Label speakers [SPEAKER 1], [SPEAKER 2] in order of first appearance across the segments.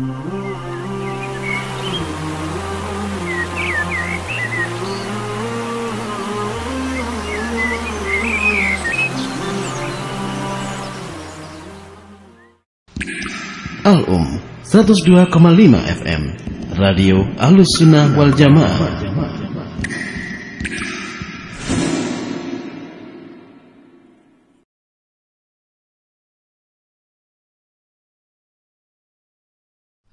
[SPEAKER 1] Al-Um 102,5 FM Radio Alusunah Wal Jamaah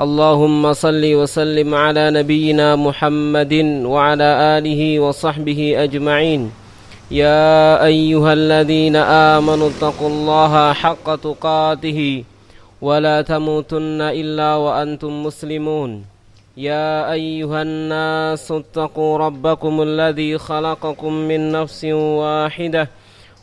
[SPEAKER 1] اللهم صل وسلم على نبينا محمد وعلى آله وصحبه أجمعين يا أيها الذين آمنوا اتقوا الله حق تقاته ولا تموتن إلا وأنتم مسلمون يا أيها الناس اتقوا ربكم الذي خلقكم من نفس واحدة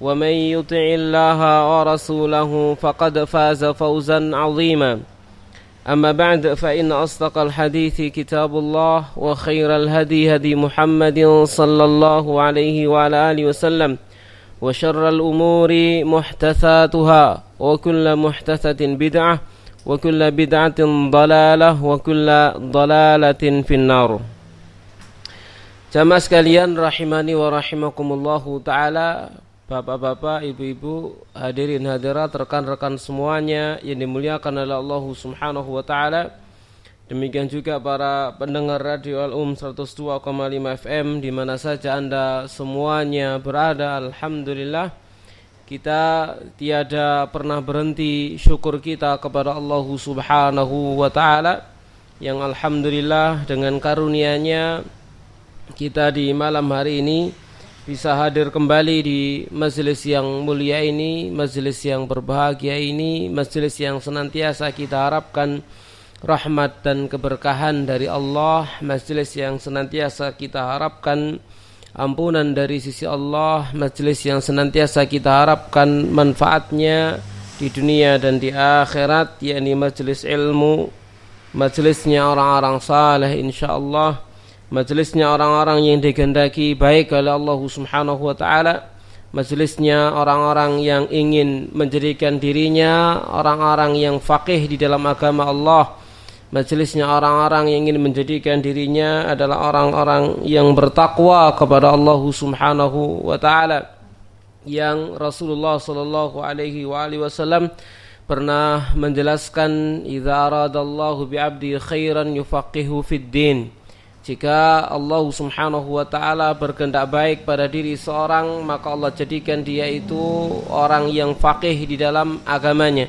[SPEAKER 1] ومن يطع الله ورسوله فقد فاز فوزا عظيما أما بعد فإن أصدق الحديث كتاب الله وخير الهدي هدي محمد صلى الله عليه وعلى آله وسلم وشر الأمور محتثاتها وكل محتثة بدعة وكل بدعة ضلالة وكل ضلالة في النار Jamaah sekalian rahimani wa rahimakumullahu taala Bapak-bapak, ibu-ibu, hadirin hadirat, rekan-rekan semuanya yang dimuliakan oleh Allah Subhanahu wa taala. Demikian juga para pendengar Radio Al-Um 102,5 FM di mana saja Anda semuanya berada, alhamdulillah. Kita tiada pernah berhenti syukur kita kepada Allah Subhanahu wa taala yang alhamdulillah dengan karunia-Nya kita di malam hari ini bisa hadir kembali di majelis yang mulia ini, majelis yang berbahagia ini, majelis yang senantiasa kita harapkan rahmat dan keberkahan dari Allah, majelis yang senantiasa kita harapkan ampunan dari sisi Allah, majelis yang senantiasa kita harapkan manfaatnya di dunia dan di akhirat, yakni majelis ilmu, majelisnya orang-orang saleh insyaallah. Allah majelisnya orang-orang yang digendaki baik oleh Allah Subhanahu wa taala majelisnya orang-orang yang ingin menjadikan dirinya orang-orang yang faqih di dalam agama Allah majelisnya orang-orang yang ingin menjadikan dirinya adalah orang-orang yang bertakwa kepada Allah Subhanahu wa taala yang Rasulullah sallallahu alaihi wa wasallam pernah menjelaskan idza aradallahu bi 'abdi khairan yufaqihu fid din jika Allah Subhanahu wa taala berkehendak baik pada diri seorang, maka Allah jadikan dia itu orang yang faqih di dalam agamanya.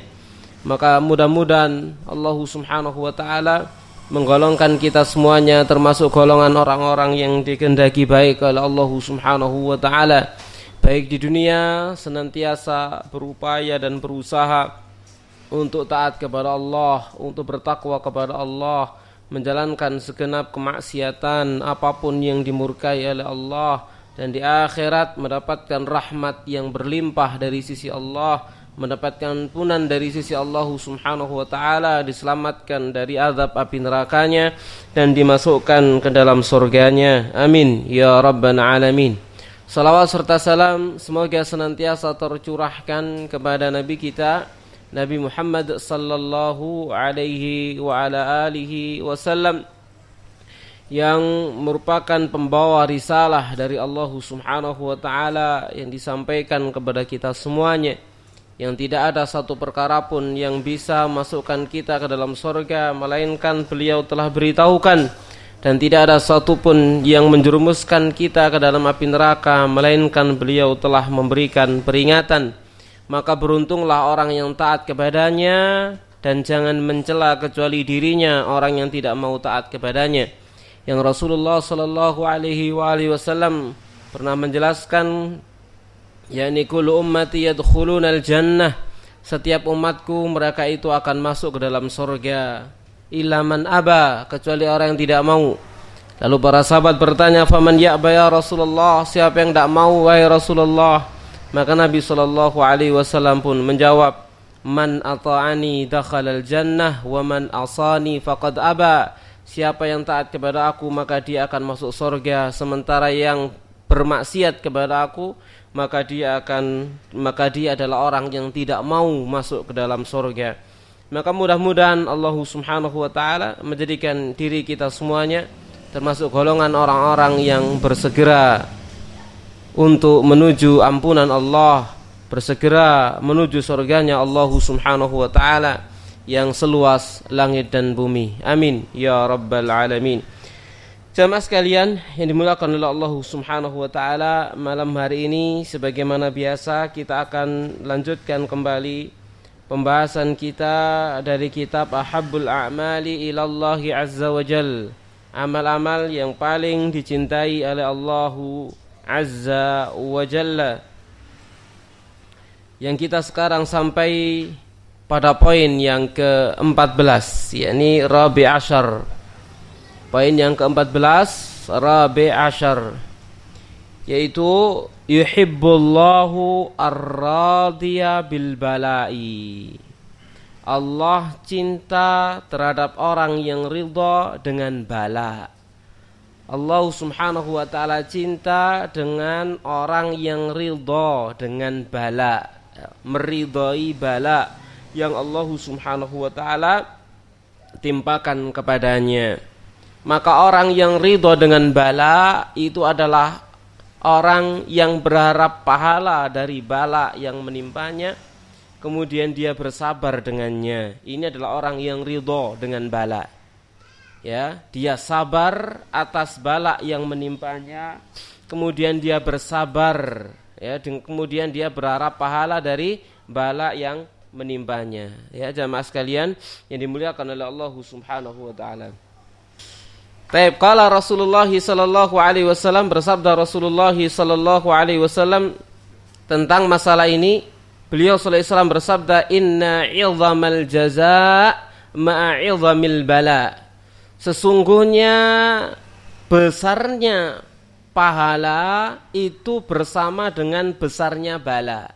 [SPEAKER 1] Maka mudah-mudahan Allah Subhanahu wa taala menggolongkan kita semuanya termasuk golongan orang-orang yang dikehendaki baik oleh Allah Subhanahu wa taala baik di dunia senantiasa berupaya dan berusaha untuk taat kepada Allah, untuk bertakwa kepada Allah menjalankan segenap kemaksiatan apapun yang dimurkai oleh Allah dan di akhirat mendapatkan rahmat yang berlimpah dari sisi Allah mendapatkan punan dari sisi Allah Subhanahu wa taala diselamatkan dari azab api nerakanya dan dimasukkan ke dalam surganya amin ya rabbana alamin Salawat serta salam semoga senantiasa tercurahkan kepada Nabi kita Nabi Muhammad sallallahu alaihi wa ala alihi wasallam yang merupakan pembawa risalah dari Allah Subhanahu wa taala yang disampaikan kepada kita semuanya yang tidak ada satu perkara pun yang bisa masukkan kita ke dalam surga melainkan beliau telah beritahukan dan tidak ada satu pun yang menjerumuskan kita ke dalam api neraka melainkan beliau telah memberikan peringatan maka beruntunglah orang yang taat kepadanya dan jangan mencela kecuali dirinya orang yang tidak mau taat kepadanya. Yang Rasulullah Shallallahu Alaihi Wasallam pernah menjelaskan, yakni kullu ummati yadkhulun al jannah. Setiap umatku mereka itu akan masuk ke dalam surga. Ilaman aba kecuali orang yang tidak mau. Lalu para sahabat bertanya, "Faman ya Rasulullah?" Siapa yang tidak mau wahai Rasulullah? Maka Nabi Shallallahu Alaihi Wasallam pun menjawab, Man ata'ani dakhalal jannah wa man asani faqad aba. Siapa yang taat kepada aku maka dia akan masuk surga sementara yang bermaksiat kepada aku maka dia akan maka dia adalah orang yang tidak mau masuk ke dalam surga. Maka mudah-mudahan Allah Subhanahu wa taala menjadikan diri kita semuanya termasuk golongan orang-orang yang bersegera untuk menuju ampunan Allah bersegera menuju surganya Allah Subhanahu wa taala yang seluas langit dan bumi. Amin ya rabbal alamin. Jamaah sekalian yang dimuliakan oleh Allah Subhanahu wa taala, malam hari ini sebagaimana biasa kita akan lanjutkan kembali pembahasan kita dari kitab Ahabbul A'mali ilallahi azza wa jal. Amal-amal yang paling dicintai oleh Allah Azza wa Jalla yang kita sekarang sampai pada poin yang ke-14 yakni Rabi Ashar poin yang ke-14 Rabi Ashar yaitu yuhibbullahu ar-radiya bil Allah cinta terhadap orang yang ridha dengan bala' Allah subhanahu wa ta'ala cinta dengan orang yang ridho dengan bala Meridhoi bala yang Allah subhanahu wa ta'ala timpakan kepadanya Maka orang yang ridho dengan bala itu adalah orang yang berharap pahala dari bala yang menimpanya Kemudian dia bersabar dengannya Ini adalah orang yang ridho dengan bala ya dia sabar atas balak yang menimpanya kemudian dia bersabar ya dan kemudian dia berharap pahala dari balak yang menimpanya ya jamaah sekalian yang dimuliakan oleh Allah Subhanahu wa taala Taib qala Rasulullah sallallahu alaihi wasallam bersabda Rasulullah sallallahu alaihi wasallam tentang masalah ini beliau sallallahu alaihi wasallam bersabda inna 'idzamal jazaa' ma'a 'idzamil bala' Sesungguhnya besarnya pahala itu bersama dengan besarnya bala.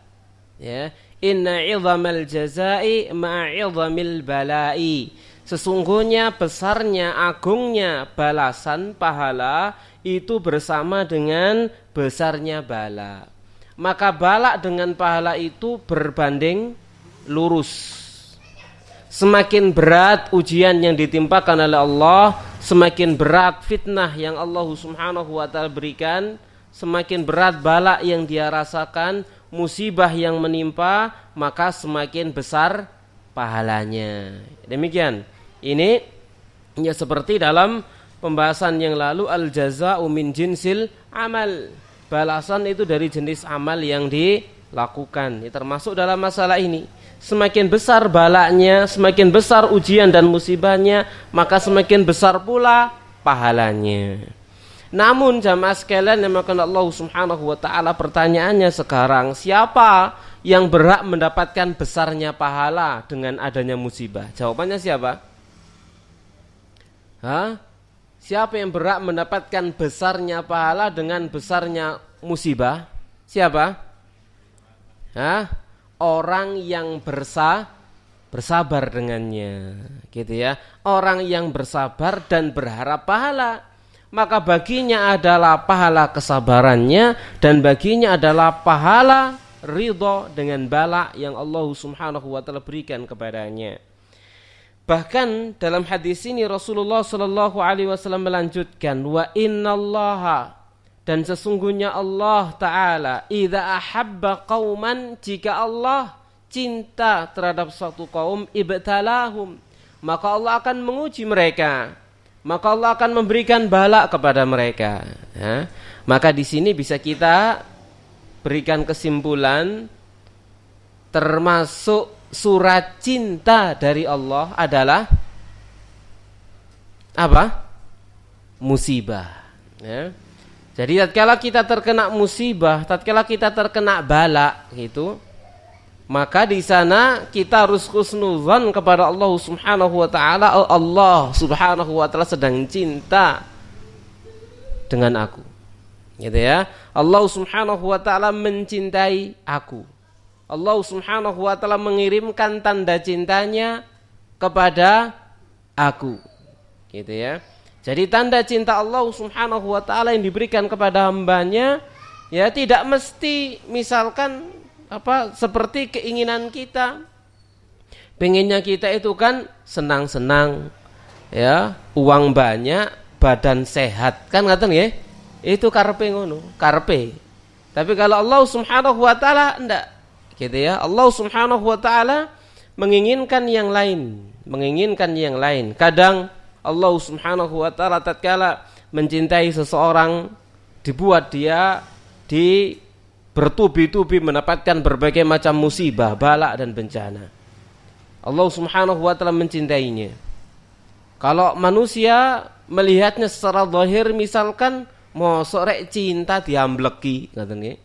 [SPEAKER 1] Ya, inna 'idhamal jazai ma'idhamil bala'i. Sesungguhnya besarnya agungnya balasan pahala itu bersama dengan besarnya bala. Maka balak dengan pahala itu berbanding lurus. Semakin berat ujian yang ditimpakan oleh Allah, semakin berat fitnah yang Allah Subhanahu wa taala berikan, semakin berat balak yang dia rasakan, musibah yang menimpa, maka semakin besar pahalanya. Demikian. Ini ya seperti dalam pembahasan yang lalu al jazaa'u min jinsil amal. Balasan itu dari jenis amal yang dilakukan. Ya, termasuk dalam masalah ini semakin besar balaknya, semakin besar ujian dan musibahnya, maka semakin besar pula pahalanya. Namun jamaah sekalian yang makan Allah Subhanahu wa taala pertanyaannya sekarang, siapa yang berhak mendapatkan besarnya pahala dengan adanya musibah? Jawabannya siapa? Hah? Siapa yang berhak mendapatkan besarnya pahala dengan besarnya musibah? Siapa? Hah? orang yang bersa bersabar dengannya gitu ya orang yang bersabar dan berharap pahala maka baginya adalah pahala kesabarannya dan baginya adalah pahala ridho dengan bala yang Allah Subhanahu wa taala berikan kepadanya. Bahkan dalam hadis ini Rasulullah Shallallahu alaihi wasallam melanjutkan wa innallaha dan sesungguhnya Allah Ta'ala Iza ahabba qawman Jika Allah cinta terhadap suatu kaum Ibtalahum Maka Allah akan menguji mereka Maka Allah akan memberikan balak kepada mereka ya. Maka di sini bisa kita Berikan kesimpulan Termasuk surat cinta dari Allah adalah Apa? Musibah ya. Jadi tatkala kita terkena musibah, tatkala kita terkena bala gitu, maka di sana kita harus khusnuzan kepada Allah Subhanahu wa taala, oh Allah Subhanahu wa taala sedang cinta dengan aku. Gitu ya. Allah Subhanahu wa taala mencintai aku. Allah Subhanahu wa taala mengirimkan tanda cintanya kepada aku. Gitu ya. Jadi tanda cinta Allah Subhanahu wa taala yang diberikan kepada hambanya ya tidak mesti misalkan apa seperti keinginan kita. Pengennya kita itu kan senang-senang ya, uang banyak, badan sehat. Kan ngaten ya? Itu karpe ngono, karpe. Tapi kalau Allah Subhanahu wa taala enggak gitu ya. Allah Subhanahu wa taala menginginkan yang lain, menginginkan yang lain. Kadang Allah Subhanahu wa taala tatkala mencintai seseorang dibuat dia di bertubi-tubi mendapatkan berbagai macam musibah, balak dan bencana. Allah Subhanahu wa taala mencintainya. Kalau manusia melihatnya secara zahir misalkan mau sore cinta diambleki katanya.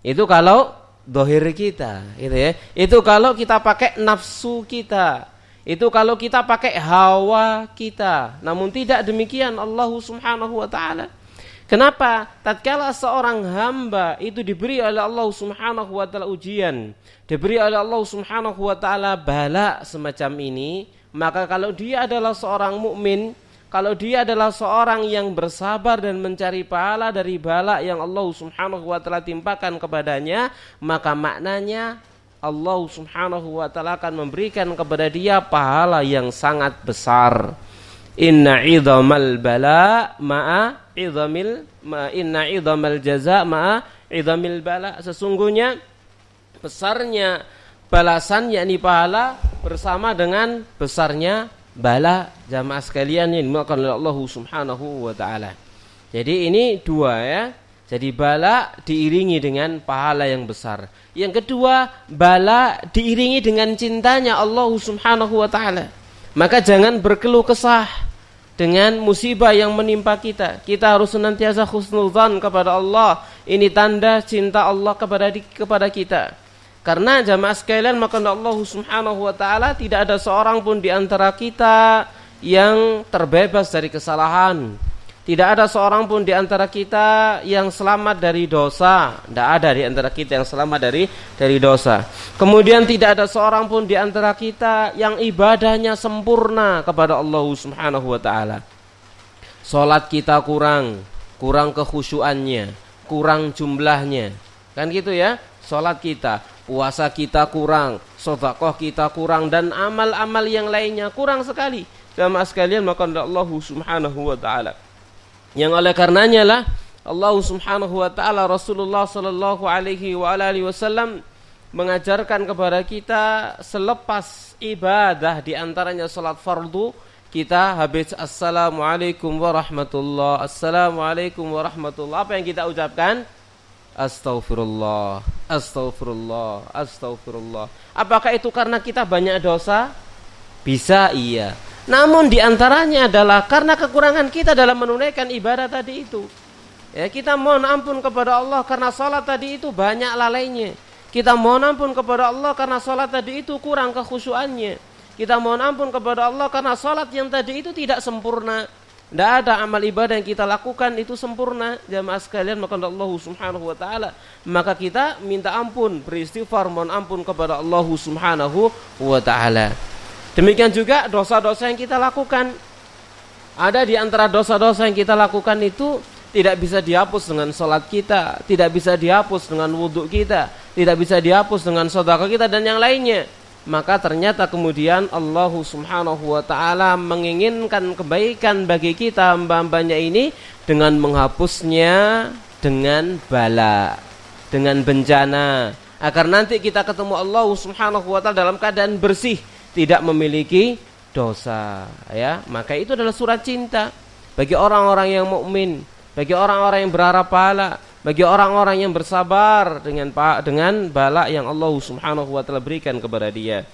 [SPEAKER 1] Itu kalau dohir kita, gitu ya. Itu kalau kita pakai nafsu kita. Itu kalau kita pakai hawa kita. Namun tidak demikian Allah Subhanahu wa taala. Kenapa? Tatkala seorang hamba itu diberi oleh Allah Subhanahu wa taala ujian, diberi oleh Allah Subhanahu wa taala bala semacam ini, maka kalau dia adalah seorang mukmin, kalau dia adalah seorang yang bersabar dan mencari pahala dari bala yang Allah Subhanahu wa taala timpakan kepadanya, maka maknanya Allah Subhanahu wa taala akan memberikan kepada dia pahala yang sangat besar. Inna idhamal bala ma'a idhamil ma inna idhamal jaza ma'a idhamil bala. Sesungguhnya besarnya balasan yakni pahala bersama dengan besarnya bala jamaah sekalian yang dimakan oleh Allah Subhanahu wa taala. Jadi ini dua ya. Jadi bala diiringi dengan pahala yang besar. Yang kedua, bala diiringi dengan cintanya Allah Subhanahu wa taala. Maka jangan berkeluh kesah dengan musibah yang menimpa kita. Kita harus senantiasa husnul khusnuzan kepada Allah. Ini tanda cinta Allah kepada kepada kita. Karena jamaah sekalian maka Allah Subhanahu wa taala tidak ada seorang pun di antara kita yang terbebas dari kesalahan tidak ada seorang pun di antara kita yang selamat dari dosa. Tidak ada di antara kita yang selamat dari dari dosa. Kemudian tidak ada seorang pun di antara kita yang ibadahnya sempurna kepada Allah Subhanahu wa taala. Salat kita kurang, kurang kekhusyuannya, kurang jumlahnya. Kan gitu ya? Solat kita, puasa kita kurang, sodakoh kita kurang dan amal-amal yang lainnya kurang sekali. Jamaah sekalian maka Allah Subhanahu wa taala yang oleh karenanya lah Allah Subhanahu wa taala Rasulullah sallallahu alaihi wa alihi wasallam mengajarkan kepada kita selepas ibadah di antaranya salat fardu kita habis assalamualaikum warahmatullah assalamualaikum warahmatullah apa yang kita ucapkan astagfirullah astagfirullah astagfirullah apakah itu karena kita banyak dosa bisa iya. Namun diantaranya adalah karena kekurangan kita dalam menunaikan ibadah tadi itu. Ya, kita mohon ampun kepada Allah karena sholat tadi itu banyak lalainya. Kita mohon ampun kepada Allah karena sholat tadi itu kurang kekhusuannya. Kita mohon ampun kepada Allah karena sholat yang tadi itu tidak sempurna. Tidak ada amal ibadah yang kita lakukan itu sempurna jamaah sekalian maka Allah Subhanahu wa taala. Maka kita minta ampun, beristighfar, mohon ampun kepada Allah Subhanahu wa taala. Demikian juga dosa-dosa yang kita lakukan. Ada di antara dosa-dosa yang kita lakukan itu tidak bisa dihapus dengan sholat kita, tidak bisa dihapus dengan wudhu kita, tidak bisa dihapus dengan sodaka kita dan yang lainnya. Maka ternyata kemudian Allah subhanahu wa ta'ala menginginkan kebaikan bagi kita hamba-hambanya ini dengan menghapusnya dengan bala, dengan bencana. Agar nanti kita ketemu Allah subhanahu wa ta'ala dalam keadaan bersih, tidak memiliki dosa ya maka itu adalah surat cinta bagi orang-orang yang mukmin bagi orang-orang yang berharap pahala bagi orang-orang yang bersabar dengan dengan bala yang Allah Subhanahu wa taala berikan kepada dia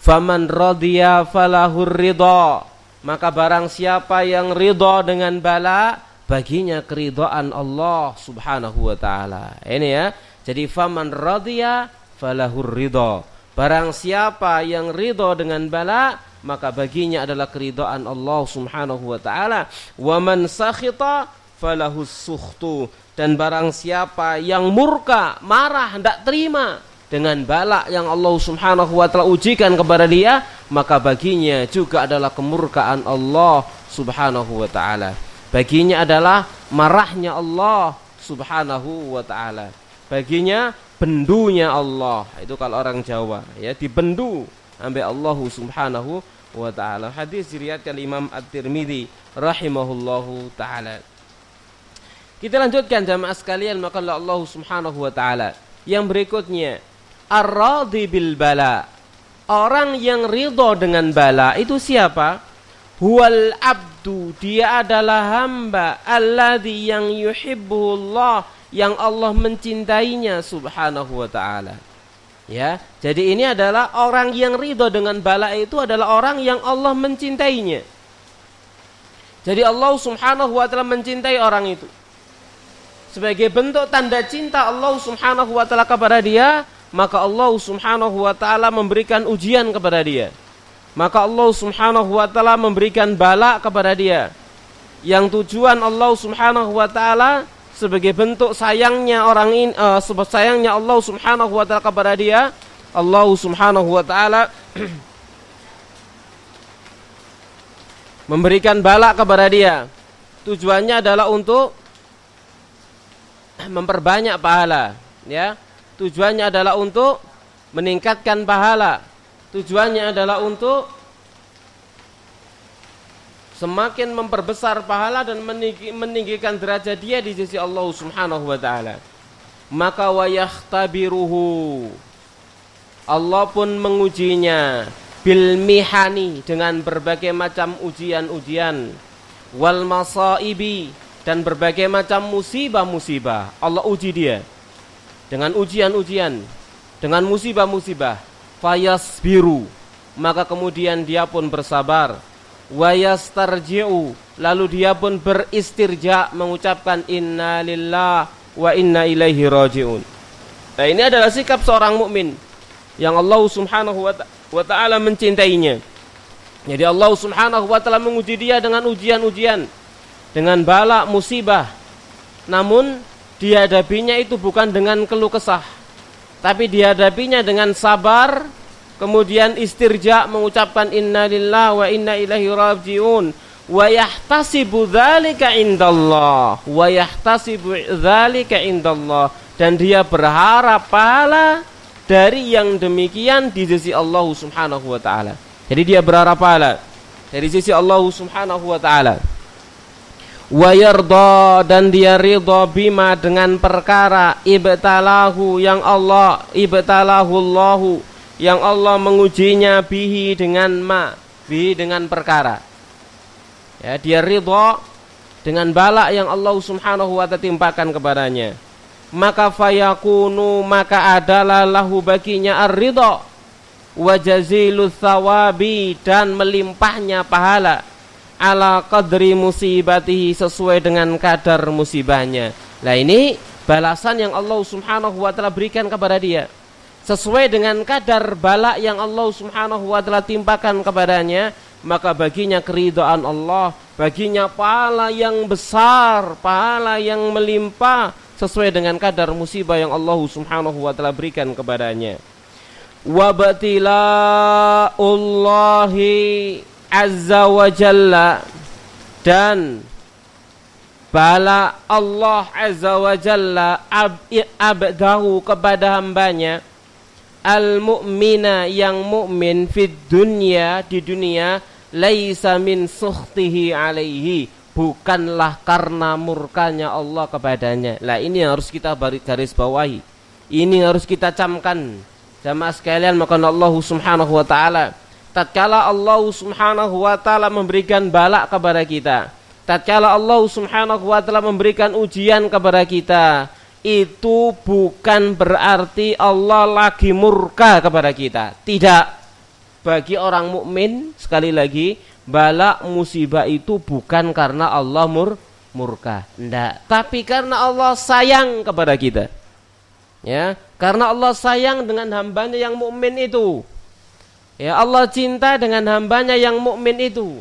[SPEAKER 1] faman radiya falahur ridha maka barang siapa yang ridha dengan bala baginya keridhaan Allah Subhanahu wa taala ini ya jadi faman radiya falahur ridha Barang siapa yang ridho dengan bala, maka baginya adalah keridhaan Allah Subhanahu wa taala. Wa man sakhita falahus sukhtu. Dan barang siapa yang murka, marah, tidak terima dengan balak yang Allah Subhanahu wa taala ujikan kepada dia, maka baginya juga adalah kemurkaan Allah Subhanahu wa taala. Baginya adalah marahnya Allah Subhanahu wa taala baginya bendunya Allah itu kalau orang Jawa ya dibendu ambil Allah subhanahu wa ta'ala hadis diriatkan Imam At-Tirmidhi rahimahullahu ta'ala kita lanjutkan jamaah sekalian maka Allah subhanahu wa ta'ala yang berikutnya ar radi bil bala orang yang ridho dengan bala itu siapa huwal abdu dia adalah hamba alladhi yang Allah yang Allah mencintainya subhanahu wa taala. Ya, jadi ini adalah orang yang ridho dengan bala itu adalah orang yang Allah mencintainya. Jadi Allah Subhanahu wa taala mencintai orang itu. Sebagai bentuk tanda cinta Allah Subhanahu wa taala kepada dia, maka Allah Subhanahu wa taala memberikan ujian kepada dia. Maka Allah Subhanahu wa taala memberikan bala kepada dia. Yang tujuan Allah Subhanahu wa taala sebagai bentuk sayangnya orang ini uh, sayangnya Allah Subhanahu wa taala kepada dia Allah Subhanahu wa taala memberikan balak kepada dia tujuannya adalah untuk memperbanyak pahala ya tujuannya adalah untuk meningkatkan pahala tujuannya adalah untuk semakin memperbesar pahala dan meninggikan derajat dia di sisi Allah Subhanahu wa taala. Maka wayahtabiruhu Allah pun mengujinya bil mihani dengan berbagai macam ujian-ujian wal masaibi dan berbagai macam musibah-musibah. Allah uji dia dengan ujian-ujian, dengan musibah-musibah. Fayasbiru, maka kemudian dia pun bersabar wayastarji'u lalu dia pun beristirja mengucapkan inna lillah wa inna ilaihi raji'un nah ini adalah sikap seorang mukmin yang Allah subhanahu wa ta'ala mencintainya jadi Allah subhanahu wa ta'ala menguji dia dengan ujian-ujian dengan balak musibah namun dihadapinya itu bukan dengan keluh kesah tapi dihadapinya dengan sabar Kemudian istirja mengucapkan inna lillah wa inna ilaihi rajiun wa yahtasibu dzalika indallah wa yahtasibu dzalika indallah dan dia berharap pahala dari yang demikian di sisi Allah Subhanahu wa taala. Jadi dia berharap pahala dari sisi Allah Subhanahu wa taala. Wa yarda dan dia ridha bima dengan perkara ibtalahu yang Allah ibtalahu Allahu yang Allah mengujinya bihi dengan ma bihi dengan perkara ya dia ridho dengan balak yang Allah subhanahu wa ta'ala timpakan kepadanya maka fayakunu maka adalah lahu baginya ar-ridho wajazilu thawabi dan melimpahnya pahala ala qadri musibatihi sesuai dengan kadar musibahnya nah ini balasan yang Allah subhanahu wa ta'ala berikan kepada dia sesuai dengan kadar bala yang Allah Subhanahu wa taala timpakan kepadanya maka baginya keridhaan Allah baginya pahala yang besar pahala yang melimpah sesuai dengan kadar musibah yang Allah Subhanahu wa taala berikan kepadanya Allahi azza wa jalla dan bala Allah azza wa jalla ab abdahu kepada hambanya al mu'mina yang mukmin fid dunya di dunia laisa min suhtihi alaihi bukanlah karena murkanya Allah kepadanya. Lah ini yang harus kita garis bawahi. Ini yang harus kita camkan. Jamaah sekalian maka Allah Subhanahu wa taala tatkala Allah Subhanahu wa taala memberikan balak kepada kita, tatkala Allah Subhanahu wa taala memberikan ujian kepada kita, itu bukan berarti Allah lagi murka kepada kita. Tidak. Bagi orang mukmin sekali lagi bala musibah itu bukan karena Allah mur murka. Tidak. Tapi karena Allah sayang kepada kita. Ya, karena Allah sayang dengan hambanya yang mukmin itu. Ya, Allah cinta dengan hambanya yang mukmin itu.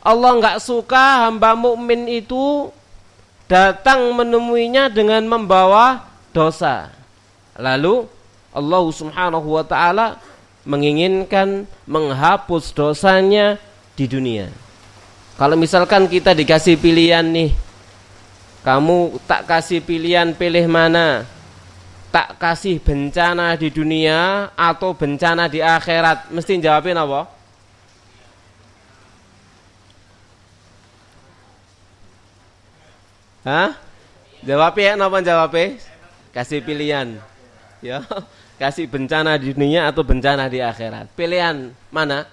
[SPEAKER 1] Allah nggak suka hamba mukmin itu datang menemuinya dengan membawa dosa. Lalu Allah Subhanahu wa taala menginginkan menghapus dosanya di dunia. Kalau misalkan kita dikasih pilihan nih, kamu tak kasih pilihan pilih mana? Tak kasih bencana di dunia atau bencana di akhirat? Mesti jawabin apa? Hah? Jawab ya, napa jawab ya? Kasih pilihan. Ya, kasih bencana di dunia atau bencana di akhirat. Pilihan mana?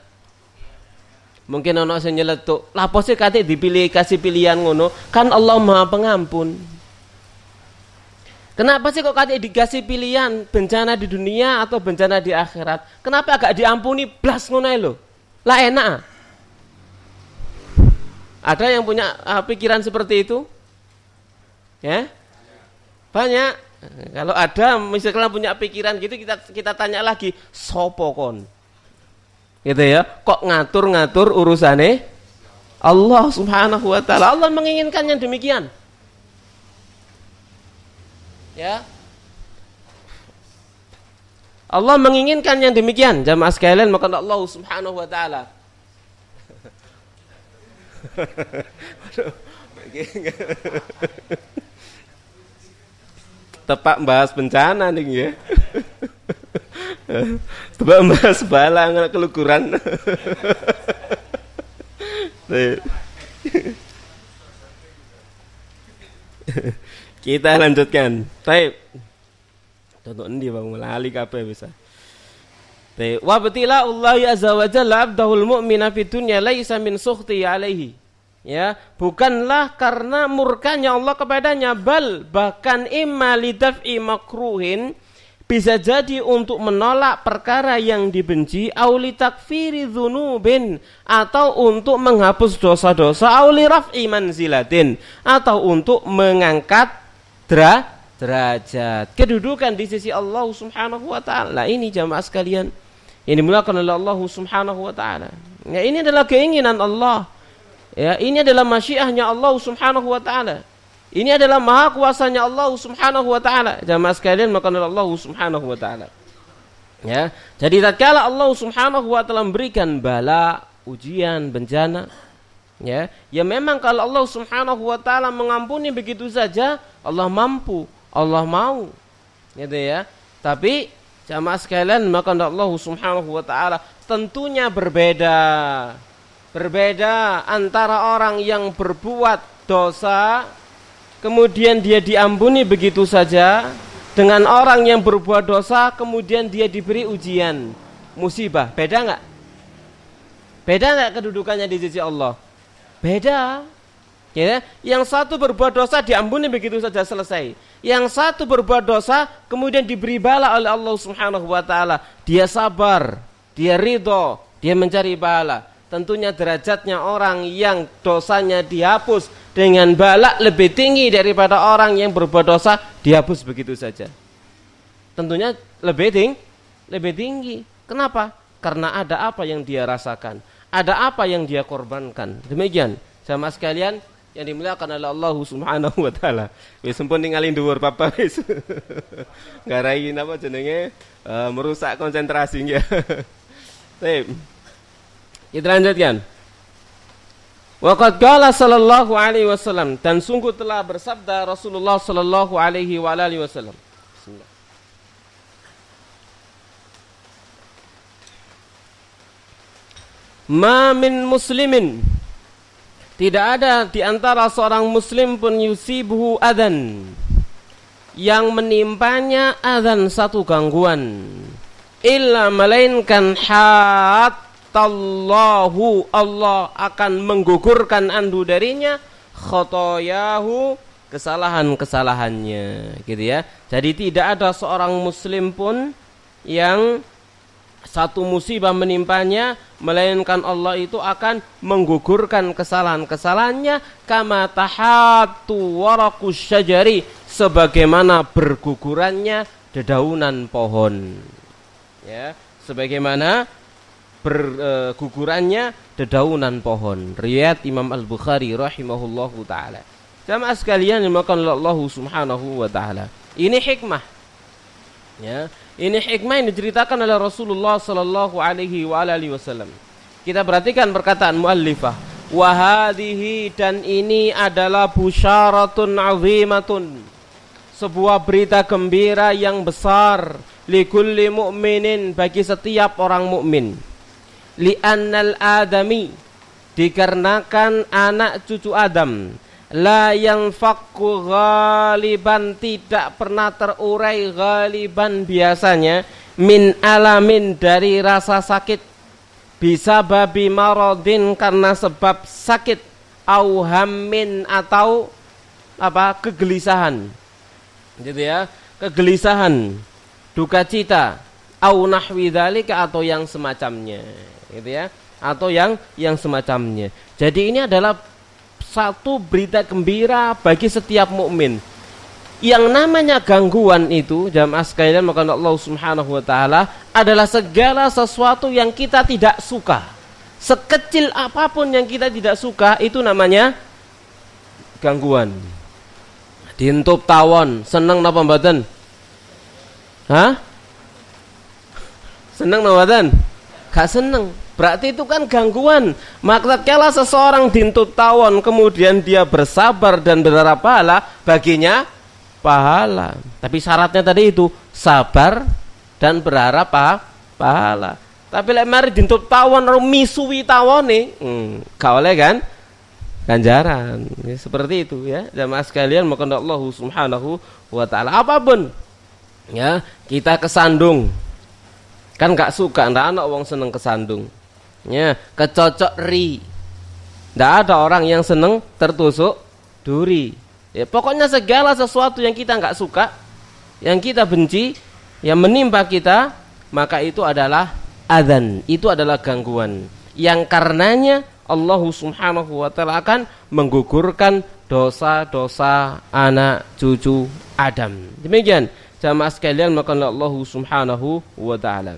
[SPEAKER 1] Mungkin ono sing nyeletuk. Lah pose kate dipilih kasih pilihan ngono, kan Allah Maha Pengampun. Kenapa sih kok kate dikasih pilihan bencana di dunia atau bencana di akhirat? Kenapa agak diampuni blas ngono lho? Lah enak. Ah. Ada yang punya ah, pikiran seperti itu? Ya? Banyak. Kalau ada misalnya punya pikiran gitu kita kita tanya lagi, sopokon Gitu ya. Kok ngatur-ngatur urusane? Allah Subhanahu wa taala. Allah menginginkan yang demikian. Ya. Allah menginginkan yang demikian jamaah sekalian maka Allah Subhanahu wa taala. tepat membahas bencana nih ya. tepat membahas bala anak kelukuran. Kita lanjutkan. Taib. Contoh ini bang lali apa bisa. Wa betila Allah azza wa jalla abdahul mu'mina fid dunya laisa min sukhti alaihi ya bukanlah karena murkanya Allah kepadanya bal bahkan imalidaf imakruhin bisa jadi untuk menolak perkara yang dibenci auli takfiri dzunubin atau untuk menghapus dosa-dosa auli raf'i manzilatin atau untuk mengangkat derajat kedudukan di sisi Allah Subhanahu wa taala ini jamaah sekalian ini dimuliakan oleh Allah Subhanahu wa taala ya ini adalah keinginan Allah Ya, ini adalah masyiahnya Allah Subhanahu wa taala. Ini adalah maha kuasanya Allah Subhanahu wa taala. Jamaah sekalian maka Allah Subhanahu wa taala. Ya. Jadi tatkala Allah Subhanahu wa taala memberikan bala, ujian, bencana, ya. Ya memang kalau Allah Subhanahu wa taala mengampuni begitu saja, Allah mampu, Allah mau. Gitu ya. Tapi jamaah sekalian maka Allah Subhanahu wa taala tentunya berbeda Berbeda antara orang yang berbuat dosa kemudian dia diampuni begitu saja dengan orang yang berbuat dosa kemudian dia diberi ujian musibah. Beda nggak? Beda nggak kedudukannya di sisi Allah? Beda. Ya, yang satu berbuat dosa diampuni begitu saja selesai. Yang satu berbuat dosa kemudian diberi bala oleh Allah Subhanahu wa Dia sabar, dia ridho, dia mencari bala tentunya derajatnya orang yang dosanya dihapus dengan balak lebih tinggi daripada orang yang berbuat dosa dihapus begitu saja. Tentunya lebih tinggi, lebih tinggi. Kenapa? Karena ada apa yang dia rasakan, ada apa yang dia korbankan. Demikian, sama sekalian yang dimuliakan oleh Allah Subhanahu wa taala. Wis sampun ningali dhuwur papa wis. Garain apa jenenge? Uh, merusak konsentrasi nggih. Kita lanjutkan. Waqad qala sallallahu alaihi wasallam dan sungguh telah bersabda Rasulullah sallallahu alaihi wa alihi wasallam. Bismillah. Ma min muslimin tidak ada di antara seorang muslim pun yusibuhu adzan yang menimpanya adzan satu gangguan illa melainkan hat tallahu Allah akan menggugurkan andu darinya khotoyahu kesalahan-kesalahannya gitu ya. Jadi tidak ada seorang muslim pun yang satu musibah menimpanya melainkan Allah itu akan menggugurkan kesalahan-kesalahannya kama tahatu warakus syajari sebagaimana bergugurannya dedaunan pohon ya sebagaimana bergugurannya dedaunan pohon. riat Imam Al-Bukhari rahimahullahu taala. Jamaah sekalian yang makan Allah Subhanahu wa taala. Ini hikmah. Ya, ini hikmah yang diceritakan oleh Rasulullah sallallahu alaihi wa alihi wasallam. Kita perhatikan perkataan muallifah. Wahadihi dan ini adalah busyaratun azimatun. Sebuah berita gembira yang besar likulli mu'minin bagi setiap orang mukmin li'annal adami dikarenakan anak cucu Adam la yang fakku galiban tidak pernah terurai galiban biasanya min alamin dari rasa sakit bisa babi marodin karena sebab sakit auhamin atau apa kegelisahan gitu ya kegelisahan duka cita au nahwi atau yang semacamnya gitu ya atau yang yang semacamnya. Jadi ini adalah satu berita gembira bagi setiap mukmin. Yang namanya gangguan itu jamaah sekalian maka Allah Subhanahu wa taala adalah segala sesuatu yang kita tidak suka. Sekecil apapun yang kita tidak suka itu namanya gangguan. Dintup tawon, seneng napa mboten? Hah? Seneng napa mboten? Gak seneng. Berarti itu kan gangguan. Maka kala seseorang dintut tawon kemudian dia bersabar dan berharap pahala, baginya pahala. Tapi syaratnya tadi itu sabar dan berharap pahala. Tapi lek mari dintut tawon misuwi tawone, hmm, gak oleh kan? Ganjaran. Ya, seperti itu ya. Jamaah sekalian, maka Allah Subhanahu wa taala apapun ya kita kesandung kan gak suka ndak anak wong seneng kesandung Ya, kecocok ri. Tidak ada orang yang seneng tertusuk duri. Ya, pokoknya segala sesuatu yang kita nggak suka, yang kita benci, yang menimpa kita, maka itu adalah adan, Itu adalah gangguan yang karenanya Allah Subhanahu wa taala akan menggugurkan dosa-dosa anak cucu Adam. Demikian jamaah sekalian maka Allah Subhanahu wa taala.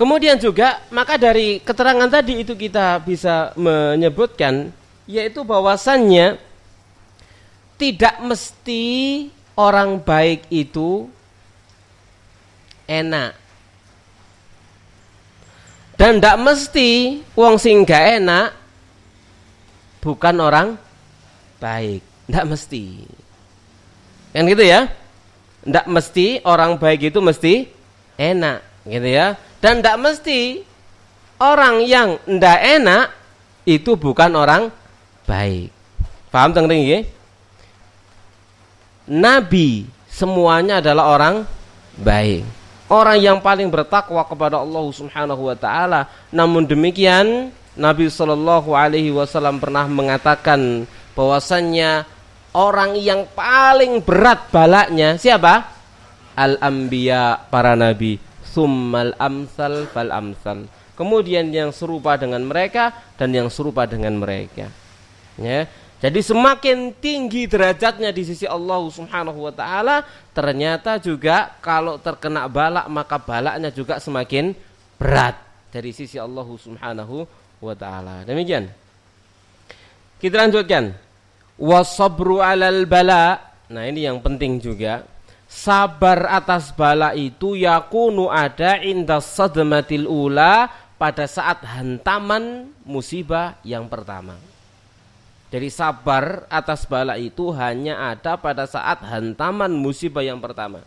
[SPEAKER 1] Kemudian juga maka dari keterangan tadi itu kita bisa menyebutkan yaitu bahwasannya tidak mesti orang baik itu enak. Dan tidak mesti uang singga enak bukan orang baik. Tidak mesti. Kan gitu ya? Tidak mesti orang baik itu mesti enak. Gitu ya? Dan tidak mesti orang yang tidak enak itu bukan orang baik. Paham tentang ini? Nabi semuanya adalah orang baik. Orang yang paling bertakwa kepada Allah Subhanahu wa taala. Namun demikian, Nabi Shallallahu alaihi wasallam pernah mengatakan bahwasannya orang yang paling berat balaknya siapa? Al-anbiya para nabi summal amsal fal amsal kemudian yang serupa dengan mereka dan yang serupa dengan mereka ya jadi semakin tinggi derajatnya di sisi Allah Subhanahu wa taala ternyata juga kalau terkena balak maka balaknya juga semakin berat dari sisi Allah Subhanahu wa taala demikian kita lanjutkan wasabru alal bala nah ini yang penting juga sabar atas bala itu ya yakunu ada inda sadmatil ula pada saat hantaman musibah yang pertama. Jadi sabar atas bala itu hanya ada pada saat hantaman musibah yang pertama.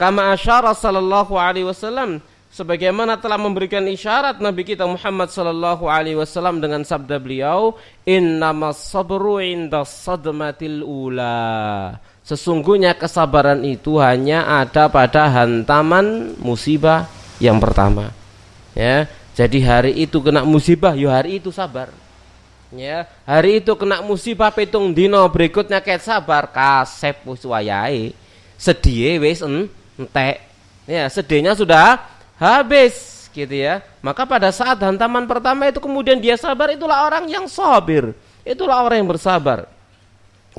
[SPEAKER 1] Kama asyara sallallahu alaihi wasallam sebagaimana telah memberikan isyarat Nabi kita Muhammad sallallahu alaihi wasallam dengan sabda beliau innamas sabru inda sadmatil ula Sesungguhnya kesabaran itu hanya ada pada hantaman musibah yang pertama. Ya, jadi hari itu kena musibah, yo ya hari itu sabar. Ya, hari itu kena musibah petung dino berikutnya ket sabar kasep wis Sedih wes entek. Ya, sedihnya sudah habis gitu ya. Maka pada saat hantaman pertama itu kemudian dia sabar itulah orang yang sabir. Itulah orang yang bersabar.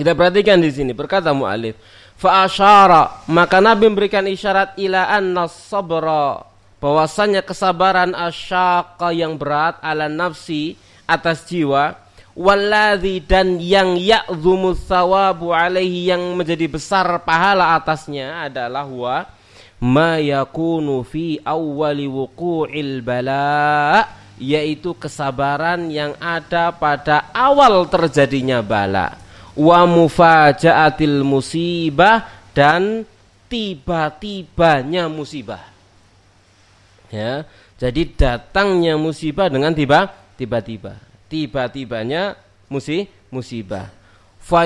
[SPEAKER 1] Kita perhatikan di sini berkata mu'alif. Fa'asyara. Maka Nabi memberikan isyarat ila anna sabra. Bahwasannya kesabaran asyaqa yang berat ala nafsi atas jiwa. Walladhi dan yang ya'zumu thawabu alaihi yang menjadi besar pahala atasnya adalah wa ma yakunu fi awwali wuku'il bala' yaitu kesabaran yang ada pada awal terjadinya bala wa mufajaatil musibah dan tiba-tibanya musibah. Ya, jadi datangnya musibah dengan tiba tiba-tiba. Tiba-tibanya musi musibah.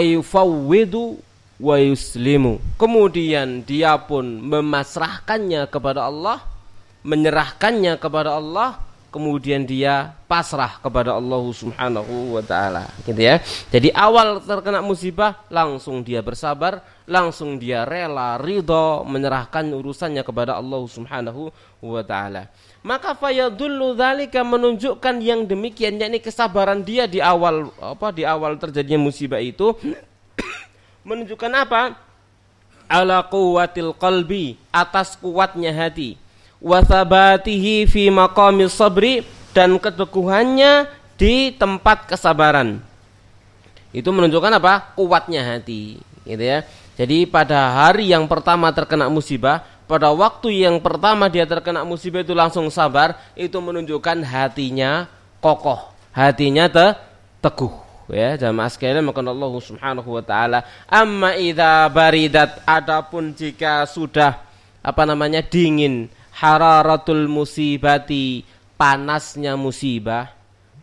[SPEAKER 1] yufawwidu wa yuslimu. Kemudian dia pun memasrahkannya kepada Allah, menyerahkannya kepada Allah kemudian dia pasrah kepada Allah Subhanahu wa taala gitu ya. Jadi awal terkena musibah langsung dia bersabar, langsung dia rela ridho menyerahkan urusannya kepada Allah Subhanahu wa taala. Maka fayadullu dzalika menunjukkan yang demikian yakni kesabaran dia di awal apa di awal terjadinya musibah itu menunjukkan apa? Ala kuatil qalbi atas kuatnya hati wathabatihi fi maqami sabri dan keteguhannya di tempat kesabaran. Itu menunjukkan apa? Kuatnya hati, gitu ya. Jadi pada hari yang pertama terkena musibah, pada waktu yang pertama dia terkena musibah itu langsung sabar, itu menunjukkan hatinya kokoh, hatinya te teguh. Ya, jamaah sekalian maka Allah Subhanahu wa taala. Amma idza baridat adapun jika sudah apa namanya dingin hararatul musibati panasnya musibah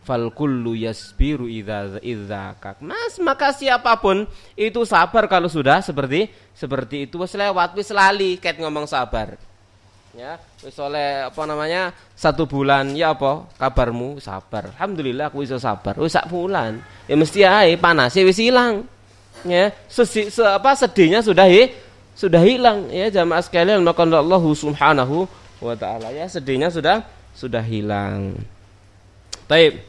[SPEAKER 1] fal kullu yasbiru idza kak. mas maka siapapun itu sabar kalau sudah seperti seperti itu wis lewat wis lali ket ngomong sabar ya wis oleh apa namanya satu bulan ya apa kabarmu sabar alhamdulillah aku bisa sabar wis sak bulan ya mesti ae panasnya wis hilang ya Sesi, se, apa sedihnya sudah hi, sudah hilang ya jamaah sekalian maka Allah Subhanahu wa taala ya sedihnya sudah sudah hilang. Baik.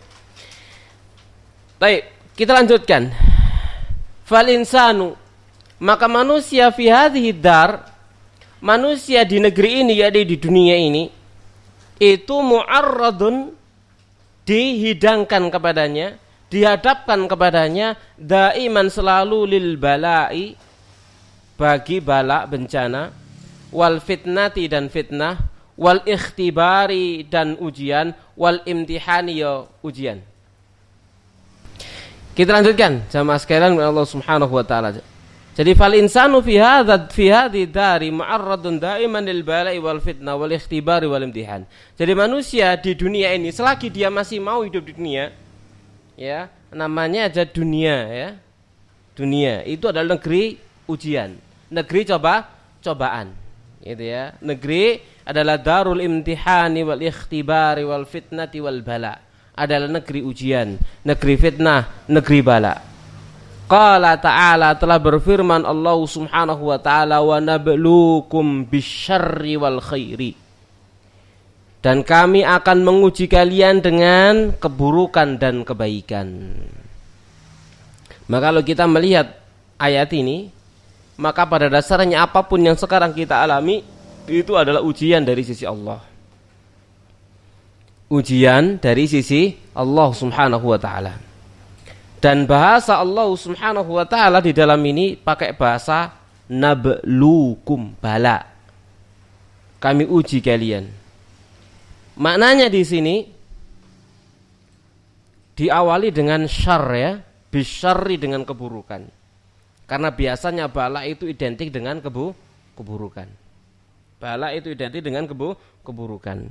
[SPEAKER 1] Baik, kita lanjutkan. Fal insanu maka manusia fi hadhihi dar manusia di negeri ini ya di dunia ini itu mu'arradun dihidangkan kepadanya dihadapkan kepadanya daiman selalu lil balai bagi bala bencana wal fitnati dan fitnah wal ikhtibari dan ujian wal imtihani ya ujian kita lanjutkan jamaah sekalian Allah Subhanahu wa taala jadi fal insanu fi hadza fi hadhi dari mu'arradun daiman lil bala'i wal fitnah wal ikhtibari wal imtihan. Jadi manusia di dunia ini selagi dia masih mau hidup di dunia ya, namanya aja dunia ya. Dunia itu adalah negeri ujian, negeri coba cobaan gitu ya. Negeri adalah darul imtihani wal ikhtibari wal fitnati wal bala. Adalah negeri ujian, negeri fitnah, negeri bala. Qala ta'ala telah berfirman Allah Subhanahu wa taala wa nabluukum bisyarri wal khairi. Dan kami akan menguji kalian dengan keburukan dan kebaikan. Maka kalau kita melihat ayat ini, maka pada dasarnya apapun yang sekarang kita alami itu adalah ujian dari sisi Allah. Ujian dari sisi Allah Subhanahu wa taala. Dan bahasa Allah Subhanahu wa taala di dalam ini pakai bahasa nablukum bala. Kami uji kalian. Maknanya di sini diawali dengan syar ya, bisyarri dengan keburukan karena biasanya bala itu identik dengan kebu keburukan. Bala itu identik dengan kebu keburukan.